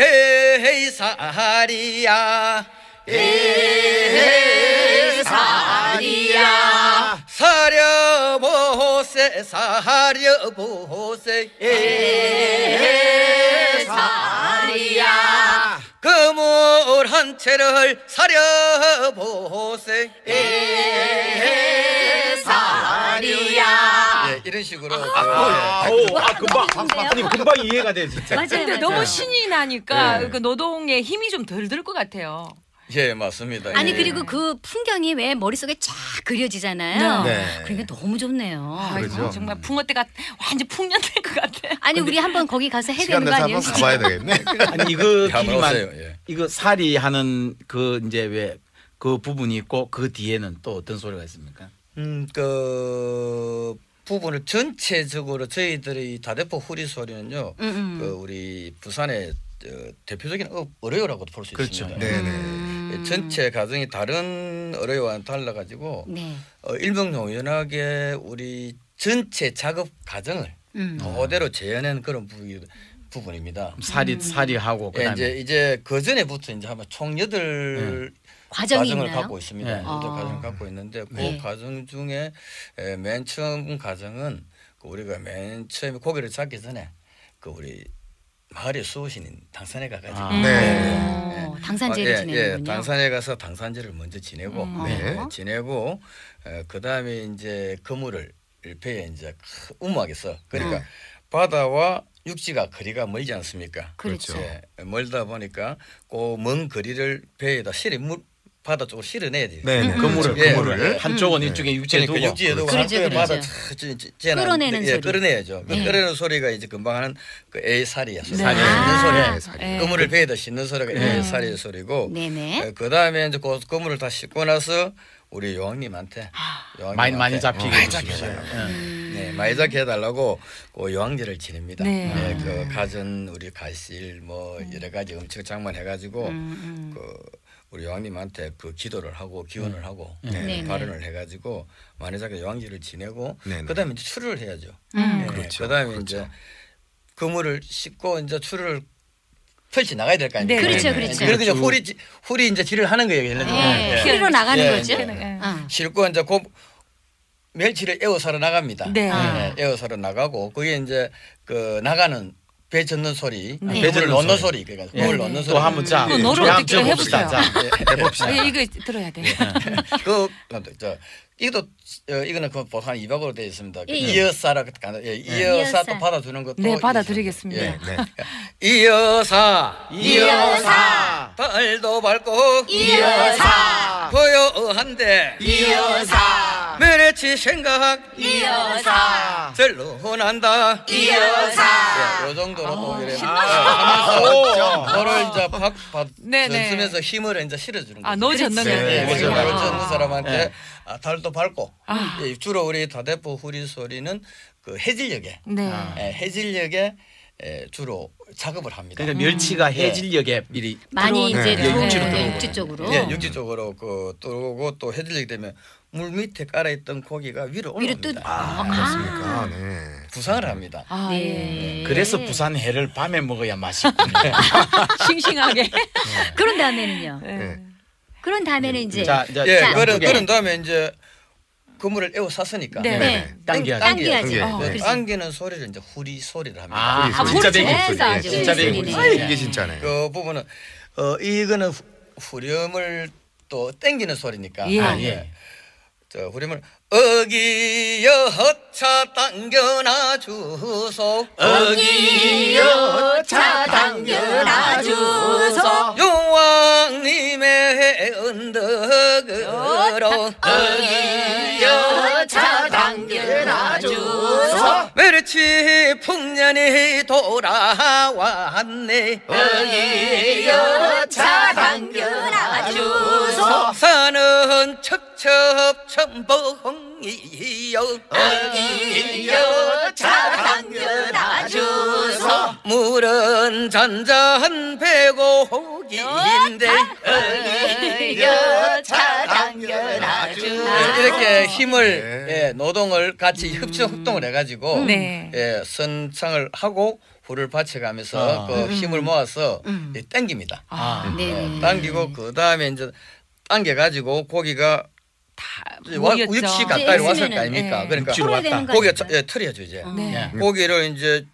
에헤이 사리야 에이 사리야 사려보세 사려보세 에헤 사리야 그물 한 채를 사려보세 예 사리야 예, 이런 식으로 아, 아, 아 예. 오, 아 금방 박니 아, 금방 이해가 돼 진짜 맞아요 근데 맞아요. 너무 신이 나니까 네. 그 노동의 힘이 좀 덜 들 것 같아요 예, 맞습니다. 아니 예. 그리고 그 풍경이 왜 머릿속에 쫙 그려지잖아요. 네. 네. 그러니까 너무 좋네요. 아, 그렇죠. 정말 붕어때가 완전 풍년될 것 같아. 아니 우리 한번 거기 가서 해야 는거 아니에요? 한번 가봐야 되겠네. 그러니까. 아니 이거 예, 길만 예. 이거 살이 하는 그 이제 왜 그 부분이 있고 그 뒤에는 또 어떤 소리가 있습니까? 음, 그 부분을 전체적으로 저희들의 다대포 후리 소리는요. 음, 음. 그 우리 부산의 어, 대표적인 어, 어려요라고도 볼수 그렇죠. 있습니다. 네, 네네. 음. 음. 전체 가정이 다른 어뢰와는 달라가지고 네. 어, 일명동연하게 우리 전체 작업 가정을 음. 그대로 재현한 그런 부위 부분입니다. 음. 사리 음. 사리하고 예, 이제 이제 그 전에부터 이제 아마 총 여덟 예. 과정이 과정을 있나요? 갖고 있습니다. 예. 여 과정을 아. 갖고 있는데 그 네. 과정 중에 예, 맨 처음 과정은 그 우리가 맨 처음에 고개를 잡기 전에 그 우리 마을에 수호신인 당산에 가가지고 아. 네. 오, 네. 어, 당산제를 아, 예, 예, 지내는군요. 예. 당산에 가서 당산제를 먼저 지내고 음. 네. 어. 지내고 어, 그 다음에 이제 그물을 일패에 이제 우무하겠어. 그러니까 음. 바다와 육지가 거리가 멀지 않습니까? 그렇죠. 예, 멀다 보니까 그먼 거리를 배에다 실에 물, 바다 쪽으로 실어내야 돼요. 네, 그물을 예, 그물을 예. 한쪽은 음. 이쪽에 예. 그러니까 육지에 두고 육지에 두 그렇지, 바다 그렇죠. 끌어내는 예, 소리. 끌어내야죠. 그 네. 끌어내는 소리가 이제 금방 하는 그에이야 사리 네. 아, 소리. 그물을 베이다 씻는 소리가 에이사 네. 소리고. 네네. 예, 그 다음에 이제 그물을다 씻고 나서 우리 아. 여왕님한테 많이 많이 잡히게 많이 세요 네, 많이 잡게 해달라고 그 여왕제를 지냅니다. 네. 네. 그 아. 가전 우리 가실 뭐 여러 가지 음식 장만해가지고 음, 음. 그 우리 여왕님한테 그 기도를 하고 기원을 음. 하고 음. 네. 네. 발언을 해가지고 만회자가 여왕기를 지내고 네, 네. 그다음에 이제 출을 해야죠. 음. 네, 음. 그렇죠. 그다음에 그렇죠. 이제 그물을 씻고 이제 출을 펼치 나가야 될 거 아닙니까? 네. 그렇죠, 네, 그렇죠. 그리고 이제 후리 후리 이제 질을 하는 거예요. 예를 들면 네. 로 나가는 거죠. 아. 싣고 이제 곧 멸치를 에워서러 나갑니다. 네. 아. 에워서러 나가고 그게 이제 그 나가는 배 젓는 소리, 음. 아, 네. 배 젓는 넣는 소리, 그러니까 물 예. 넣는 소리. 또한 번 자. 음. 네. 또 노래 듣기 해봅시다. 자, 네, 해봅시다. 예, 이거 들어야 돼. 네. 그, 저, 이도 어, 이거는 그 보통 한2 0으로 되어 있습니다. 예, 예. 이어사라고 가 예, 이어사 또 받아주는 것도 네 받아드리겠습니다. 예, 네. 이어사 이어사 달도 밝고 이어사 고요한데 이어사 메레치 생각 이어사 젤로한다 이어사 예, 요 정도로 또 어, 이래 예, 하면서 저를 이제 박 받, 네네. 연습해서 힘을 이제 실어주는 거죠. 아, 너어 젖는 네, 거예요. 그렇죠. 네, 네 그렇죠. 어 젖는 사람한테 네. 아, 달도 밝고 아. 예, 주로 우리 다대포 후리 소리는 그 해질녘에 네. 예, 해질녘에 주로 작업을 합니다. 그러니까 멸치가 음. 예. 해질녘에 미리 많이 이제 네. 육지로 네. 쪽으로 예, 육지 쪽으로 그 들어오고 또 해질녘 되면 물 밑에 깔아 있던 고기가 위로 올라옵니다. 뜯- 아, 아, 그렇습니까? 아, 네. 부상을 합니다. 아, 네. 예. 그래서 부산 해를 밤에 먹어야 맛있군요. 싱싱하게. 네. 그런 다음에는요. 네. 그런 다음에는 네. 이제 자, 자, 예, 그런 그런 다음에 이제 그물을 에워샀으니까 네. 네. 네. 당겨야지. 당겨야지. 어, 당기는 소리를 이제 후리 소리를 합니다. 아, 아 진짜 배기 소리. 진짜 배기 소리. 이게 진짜네. 그 부분은 어 이거는 후렴을 또 당기는 소리니까. 예. 아, 예. 예. 자, 후렴을 어기여 허차 당겨나 주소 어기여 허차 당겨나 주소 용왕님의 언덕으로 어기여 아? 메르치 풍년이 돌아왔네 어이여 차당겨라 주소 사는 첩첩천봉이여 어이여 차당겨라 주소 물은 잔잔 백옥인데 아, 이렇게 힘을 네. 예, 노동을 같이 협조 협동을 해가지고 음. 네. 예, 선창을 하고 불을 받쳐가면서 아. 그 힘을 음. 모아서 음. 예, 땡깁니다. 아, 네. 예, 당기고 그 다음에 이제 당겨가지고 고기가 다 육시 가까이 이 왔을 거 아닙니까? 네. 그러니까 예. 그러니까 고기가 쳐- 예, 틀어죠 이제. 네. 고기를 이제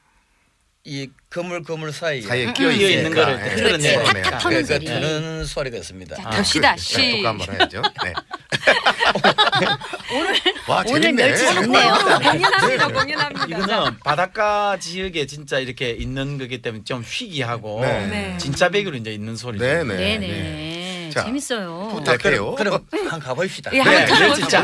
이 그물 그물 사이에, 사이에 끼어 음, 끼 있는 거를 예, 그렇지. 털는네요 예, 탁탁 그, 그 터는 소리. 드는 소리가 있습니다. 자, 아, 시다 시. 또 한번 해야죠. 네. 오늘 재밌네. 멸치 좋네요. 공연합니다. 공연합니다. 이거는 바닷가 지역에 진짜 이렇게 있는 거기 때문에 좀 희귀하고 네. 네. 진짜 배기로 이제 있는 소리죠. 네, 네. 네네. 네. 네. 자, 재밌어요. 부탁해요. 그럼 한번 가봅시다. 예, 한번 네,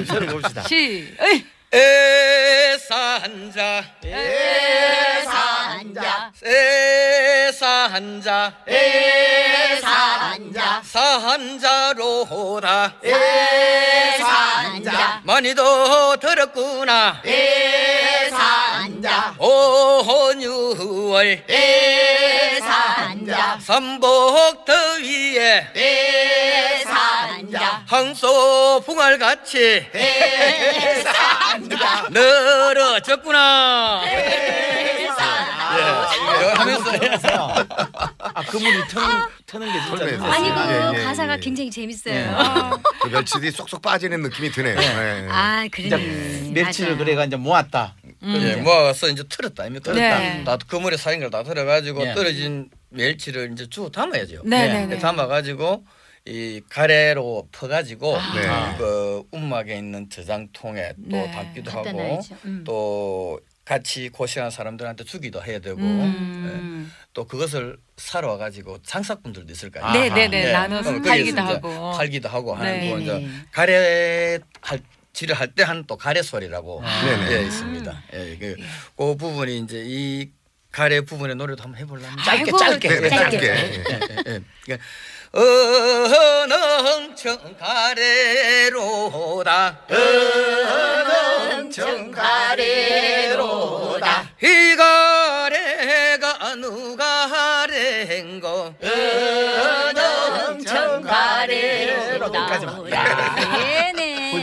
털어봅 네, 봅시다. 시. 에이. 에산자에산자에산자에산자 산자로다 에산자 많이도 들었구나 에산자 오헌유월 애산자 삼복더위에 애산자 항소 풍알같이 애산자 뭡니까? 아, 아, 늘어졌구나. 네. 아, 예, 예. 하면서 아, 그물이 트는, 트는 게 진짜 설 아니 그 예, 예, 예, 가사가 예. 굉장히 재밌어요. 예. 그 멸치들이 쏙쏙 빠지는 느낌이 드네요. 네. 예, 예. 아 진짜 그러 멸치를 그래가 이제 모았다. 음. 예, 모아서 이제 틀었다. 이미 틀었다. 네. 다 그물에 사인 걸다 틀어가지고 예. 떨어진 멸치를 이제 쭉 담아야죠. 네, 네. 네. 담아가지고 이 가래로 퍼가지고 아. 네. 그 움막에 있는 저장통에 또 네, 담기도 하고 음. 또 같이 고생한 사람들한테 주기도 해야 되고 음. 예. 또 그것을 사러 와가지고 장사꾼들도 있을 거예요. 네, 네, 네, 네. 나눠서 어, 에서 팔기도 하고. 팔기도 하고 하는 거이 가래 할 질을 할때 한 또 가래 소리라고 네네. 아. 있습니다. 아. 예, 그, 예. 그 부분이 이제 이 가래 부분의 노래도 한번 해볼라 짧게 짧게 짧게. 짧게. 예, 예, 예. 그 어흥청 가래로다 어흥청 가래로다 이 가래가 누가 하래인고 어능청 가래로다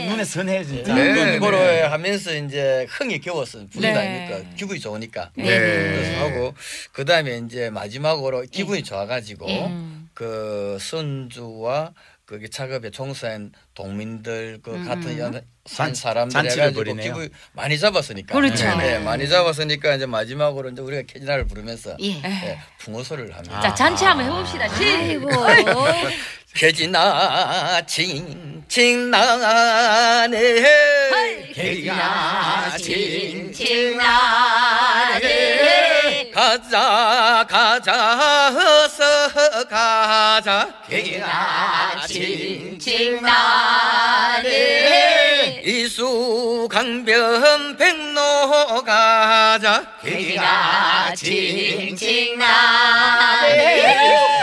눈에 선해 진짜 네, 눈보로 네. 하면서 이제 흥이 겨웠어 부르다니까 네. 기분이 좋으니까 네. 그래서 하고 그 다음에 이제 마지막으로 기분이 좋아가지고 네. 음. 그 선주와 거기 작업에 종사한 동민들 그 음. 같은 연산 사람들 해가지고 많이 잡았으니까 그렇죠. 네, 네 많이 네. 잡았으니까 이제 마지막으로 이제 우리가 캐지나를 부르면서 예. 네, 붕어소를 합니다. 자 잔치 한번 해봅시다. 아. 시고 캐지나 칭칭나네 캐지나 칭칭나네 가자 가자 자 개기나 칭칭 나네 이수강변 백로 가자 개기나 칭칭 나네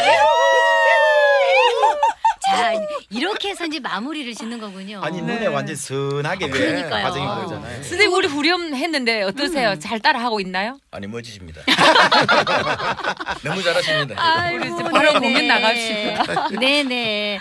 이렇게 해서 이제 마무리를 짓는 거군요. 아니 네. 눈에 완전 선하게 아, 그러니까요. 화장이 아. 보이잖아요. 선생님 우리 후렴 했는데 어떠세요? 음. 잘 따라하고 있나요? 아니 멋지십니다. 뭐 너무 잘하십니다. 아 어, 바로 네. 공연 나갑시다. 네네.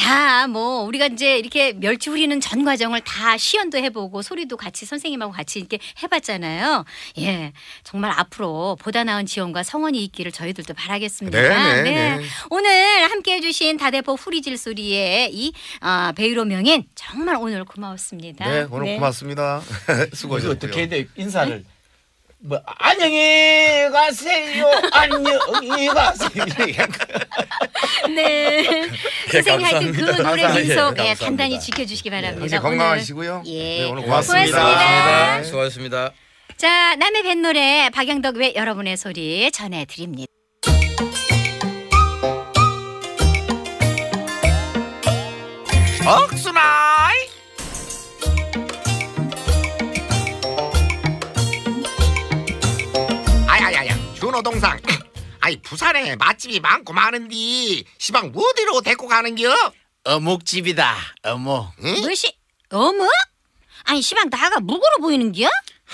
자, 뭐 우리가 이제 이렇게 멸치 후리는 전 과정을 다 시연도 해보고 소리도 같이 선생님하고 같이 이렇게 해봤잖아요. 예, 정말 앞으로 보다 나은 지원과 성원이 있기를 저희들도 바라겠습니다. 네네, 네, 네. 네. 오늘 함께해주신 다대포 후리질 소리의 이 어, 베이로 명인 정말 오늘 고마웠습니다. 네, 오늘 네. 고맙습니다. 수고하셨고요. 어떻게 인사를. 네. 뭐 안녕히 가세요. 안녕히 가세요. 네. 예, 선생님 하여튼 그 노래 감속 예, 간단히 지켜주시기 바랍니다. 선 예, 건강하시고요. 오늘, 네, 예. 네, 오늘 고맙습니다. 고맙습니다. 네, 수고하셨습니다. 자, 남의 뱃 노래 박영덕 왜 여러분의 소리 전해드립니다. 억순아 노동상 아이 부산에 맛집이 많고 많은디 시방 어디로 데리고 가는겨? 어묵집이다 어묵 응? 뭐시 어묵? 아니 시방 나가 무거로 보이는겨?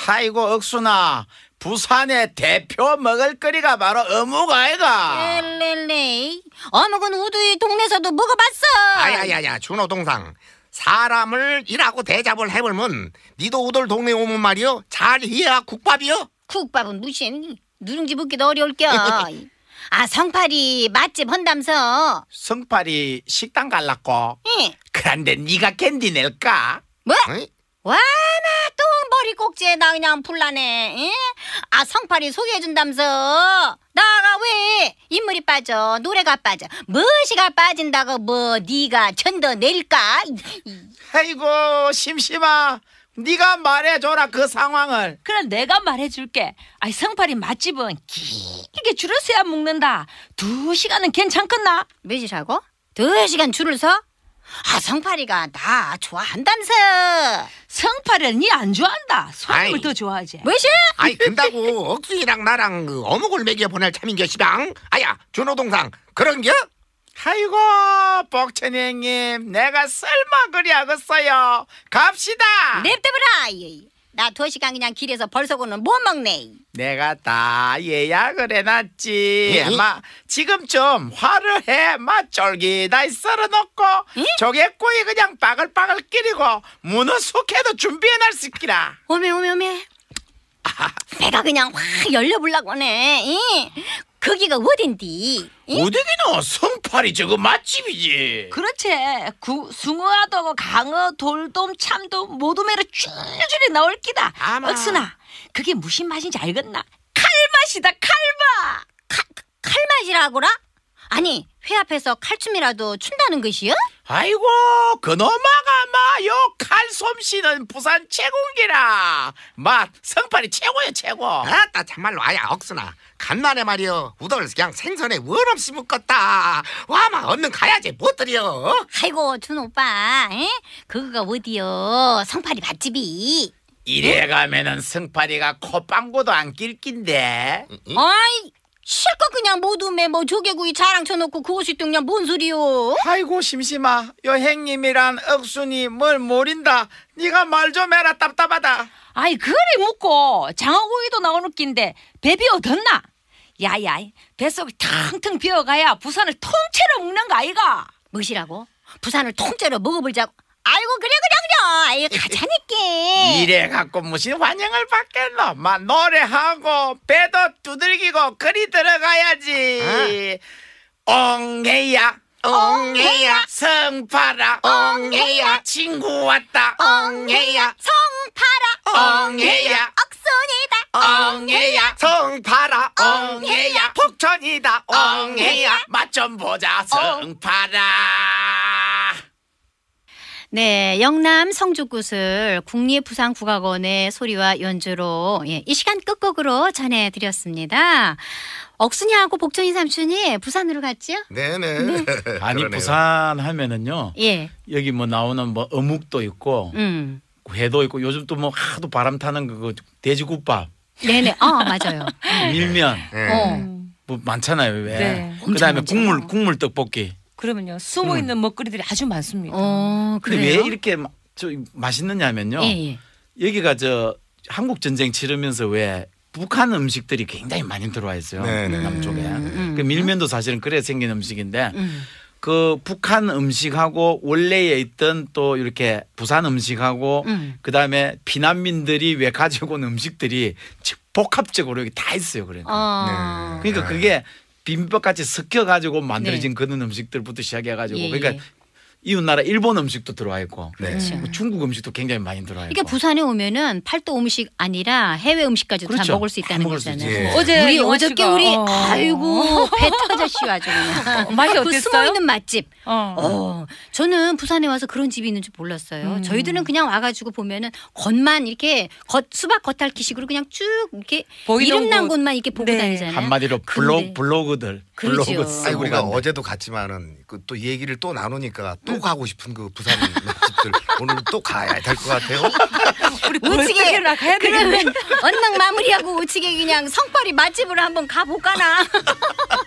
아이고 억수나 부산의 대표 먹을거리가 바로 어묵 아이가 렐렐레 어묵은 우두이 동네에서도 먹어봤어 아야야야 준호 동상 사람을 일하고 대접을 해보면 니도 우돌 동네 오면 말이여 잘 해야 국밥이여 국밥은 무시했니 누룽지 붓기도 어려울겨. 아성팔이 맛집 헌담서. 성팔이 식당 갈라고. 응. 그런데 네가 캔디 낼까? 뭐? 어 와나 똥 머리 꼭지에 나 그냥 불나네. 응? 아성팔이 소개해준담서. 나가 왜 인물이 빠져 노래가 빠져 무엇이가 빠진다고 뭐 네가 천 더 낼까? 아이고 심심아 네가 말해줘라 그 상황을. 그럼 내가 말해줄게. 아이 성파리 맛집은 길게 줄을 서야 먹는다. 두 시간은 괜찮겠나? 몇이라고? 두 시간 줄을 서? 아 성파리가 나 좋아한다면서. 성파리는 니안 좋아한다. 소금을 더 좋아하지. 뭐지? 아이 근다고 억수이랑 나랑 그 어묵을 먹여 보낼 참인 겨 시방. 아야 준호 동상 그런 겨? 아이고 복천형님 이 내가 설마 그리하겠어요 갑시다 냅둬버라 나 두시간 그냥 길에서 벌써고는 못 먹네 내가 다 예약을 해놨지 응? 마 지금 좀 화를 해마 쫄깃하 썰어놓고 조개구이 그냥 바글바글 끼리고 문어 숙회도 준비해놨 시키라 오메 오메 오메 내가 그냥 확 열려보려고 하네. 거기가 어딘디? 응? 어디기노 성팔이 저거 맛집이지. 그렇지. 구, 숭어하고 강어, 돌돔, 참돔 모둠에로 줄줄이 나올 기다. 아마. 억순아, 그게 무슨 맛인지 알겠나? 칼맛이다, 칼맛. 칼, 칼맛이라고라? 아니, 회 앞에서 칼춤이라도 춘다는 것이요? 아이고, 그놈아가 마요 칼솜씨는 부산 최고기라. 맛성팔이 최고야 최고. 아따 참말로 아야 억순아. 간만에 말이여 우덜 그냥 생선에 원 없이 묶었다 와마 얼른 가야지 못 드려 아이고 준 오빠 에? 그거가 어디요 성파리 맛집이 이래 가면은 성파리가 콧방구도 안 낄 낀데. 어이 실컷 그냥 모두 메뭐 조개구이 자랑 쳐놓고 그것이 또 그냥 뭔 소리요? 아이고 심심아 여행님이란 억순이 뭘 모른다 네가 말 좀 해라 답답하다 아이 그래 묻고 장어구이도 나오는 낀데 배 비어뒀나? 야야 뱃속이 텅텅 비어가야 부산을 통째로 먹는 거 아이가? 무엇이라고? 부산을 통째로 먹어보자고 아이고 그래 그래 그래 아이 가자니까 이래 갖고 무슨 환영을 받겠노 막 노래하고 배도 두들기고 그리 들어가야지 엉해야 엉해야 성파라 엉해야 친구 왔다 엉해야 성파라 엉해야 억순이다 엉해야 성파라 엉해야 폭천이다 엉해야 맛 좀 보자 성파라 네, 영남 성주구슬 국립부산국악원의 소리와 연주로 예, 이 시간 끝곡으로 전해드렸습니다. 억순이하고 복천이 삼촌이 부산으로 갔죠 네네. 네. 네. 네. 아니 그러네요. 부산 하면은요. 예. 여기 뭐 나오는 뭐 어묵도 있고 음. 회도 있고 요즘 또 뭐 하도 바람 타는 그거 돼지국밥. 네네. 아 네. 어, 맞아요. 밀면. 네. 어. 뭐 많잖아요. 왜? 네. 그다음에 국물 국물 떡볶이. 그러면요 숨어 음. 있는 먹거리들이 아주 많습니다. 어, 근데 왜 이렇게 저 맛있느냐면요. 예, 예. 여기가 저 한국 전쟁 치르면서 왜 북한 음식들이 굉장히 많이 들어와 있어요. 네네. 네. 남쪽에. 음, 음, 음, 그 밀면도 사실은 그래 생긴 음식인데 음. 그 북한 음식하고 원래에 있던 또 이렇게 부산 음식하고 음. 그다음에 피난민들이 왜 가지고 온 음식들이 즉 복합적으로 여기 다 있어요. 그러니까. 아. 그러니까 네. 그러니까 그게 비빔밥 같이 섞여가지고 만들어진 네. 그런 음식들부터 시작해가지고 예, 그러니까 예. 이웃나라 일본 음식도 들어와 있고 네. 뭐, 그렇죠. 뭐 중국 음식도 굉장히 많이 들어와 있고 그러니까 부산에 오면은 팔도 음식 아니라 해외 음식까지도 그렇죠. 다 먹을 수 있다는 먹을 거잖아요. 예. 어제 우리 어저께 씨 우리 어. 아이고 배터졌 아주 어, 맛이 어땠어요? 숨어 있는 맛집. 어. 어, 저는 부산에 와서 그런 집이 있는 줄 몰랐어요. 음. 저희들은 그냥 와가지고 보면은 겉만 이렇게 겉 수박 겉핥기식으로 그냥 쭉 이렇게 이름난 곳. 만 이렇게 보고 네. 다니잖아요. 한마디로 블로 블로그들 그러지요. 그 아니 우리가 갔네. 어제도 갔지만은 그 또 얘기를 또 나누니까 또 가고 싶은 그 부산 맛집들 오늘 또 가야 될 것 같아요. 우리 우측에 가야 그러면 언능 마무리하고 우측에 그냥 성파이 맛집으로 한번 가볼까나.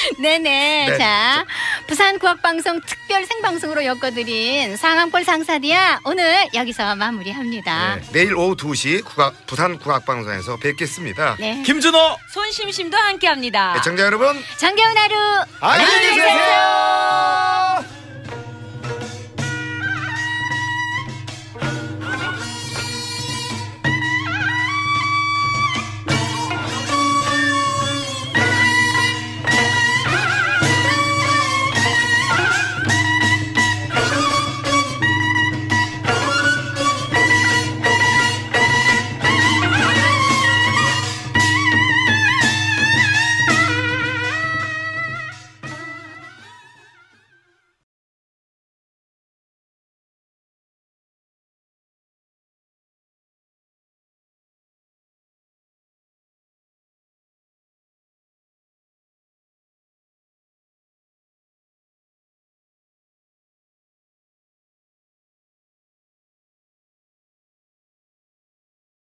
네네. 네. 자, 부산 국악방송 특별 생방송으로 엮어드린 상암골 상사디야 오늘 여기서 마무리합니다. 네, 내일 오후 2시 국악, 부산 국악방송에서 뵙겠습니다. 네. 김준호 손심심도 함께합니다. 애청자 여러분, 정겨운 하루 안녕히 계세요.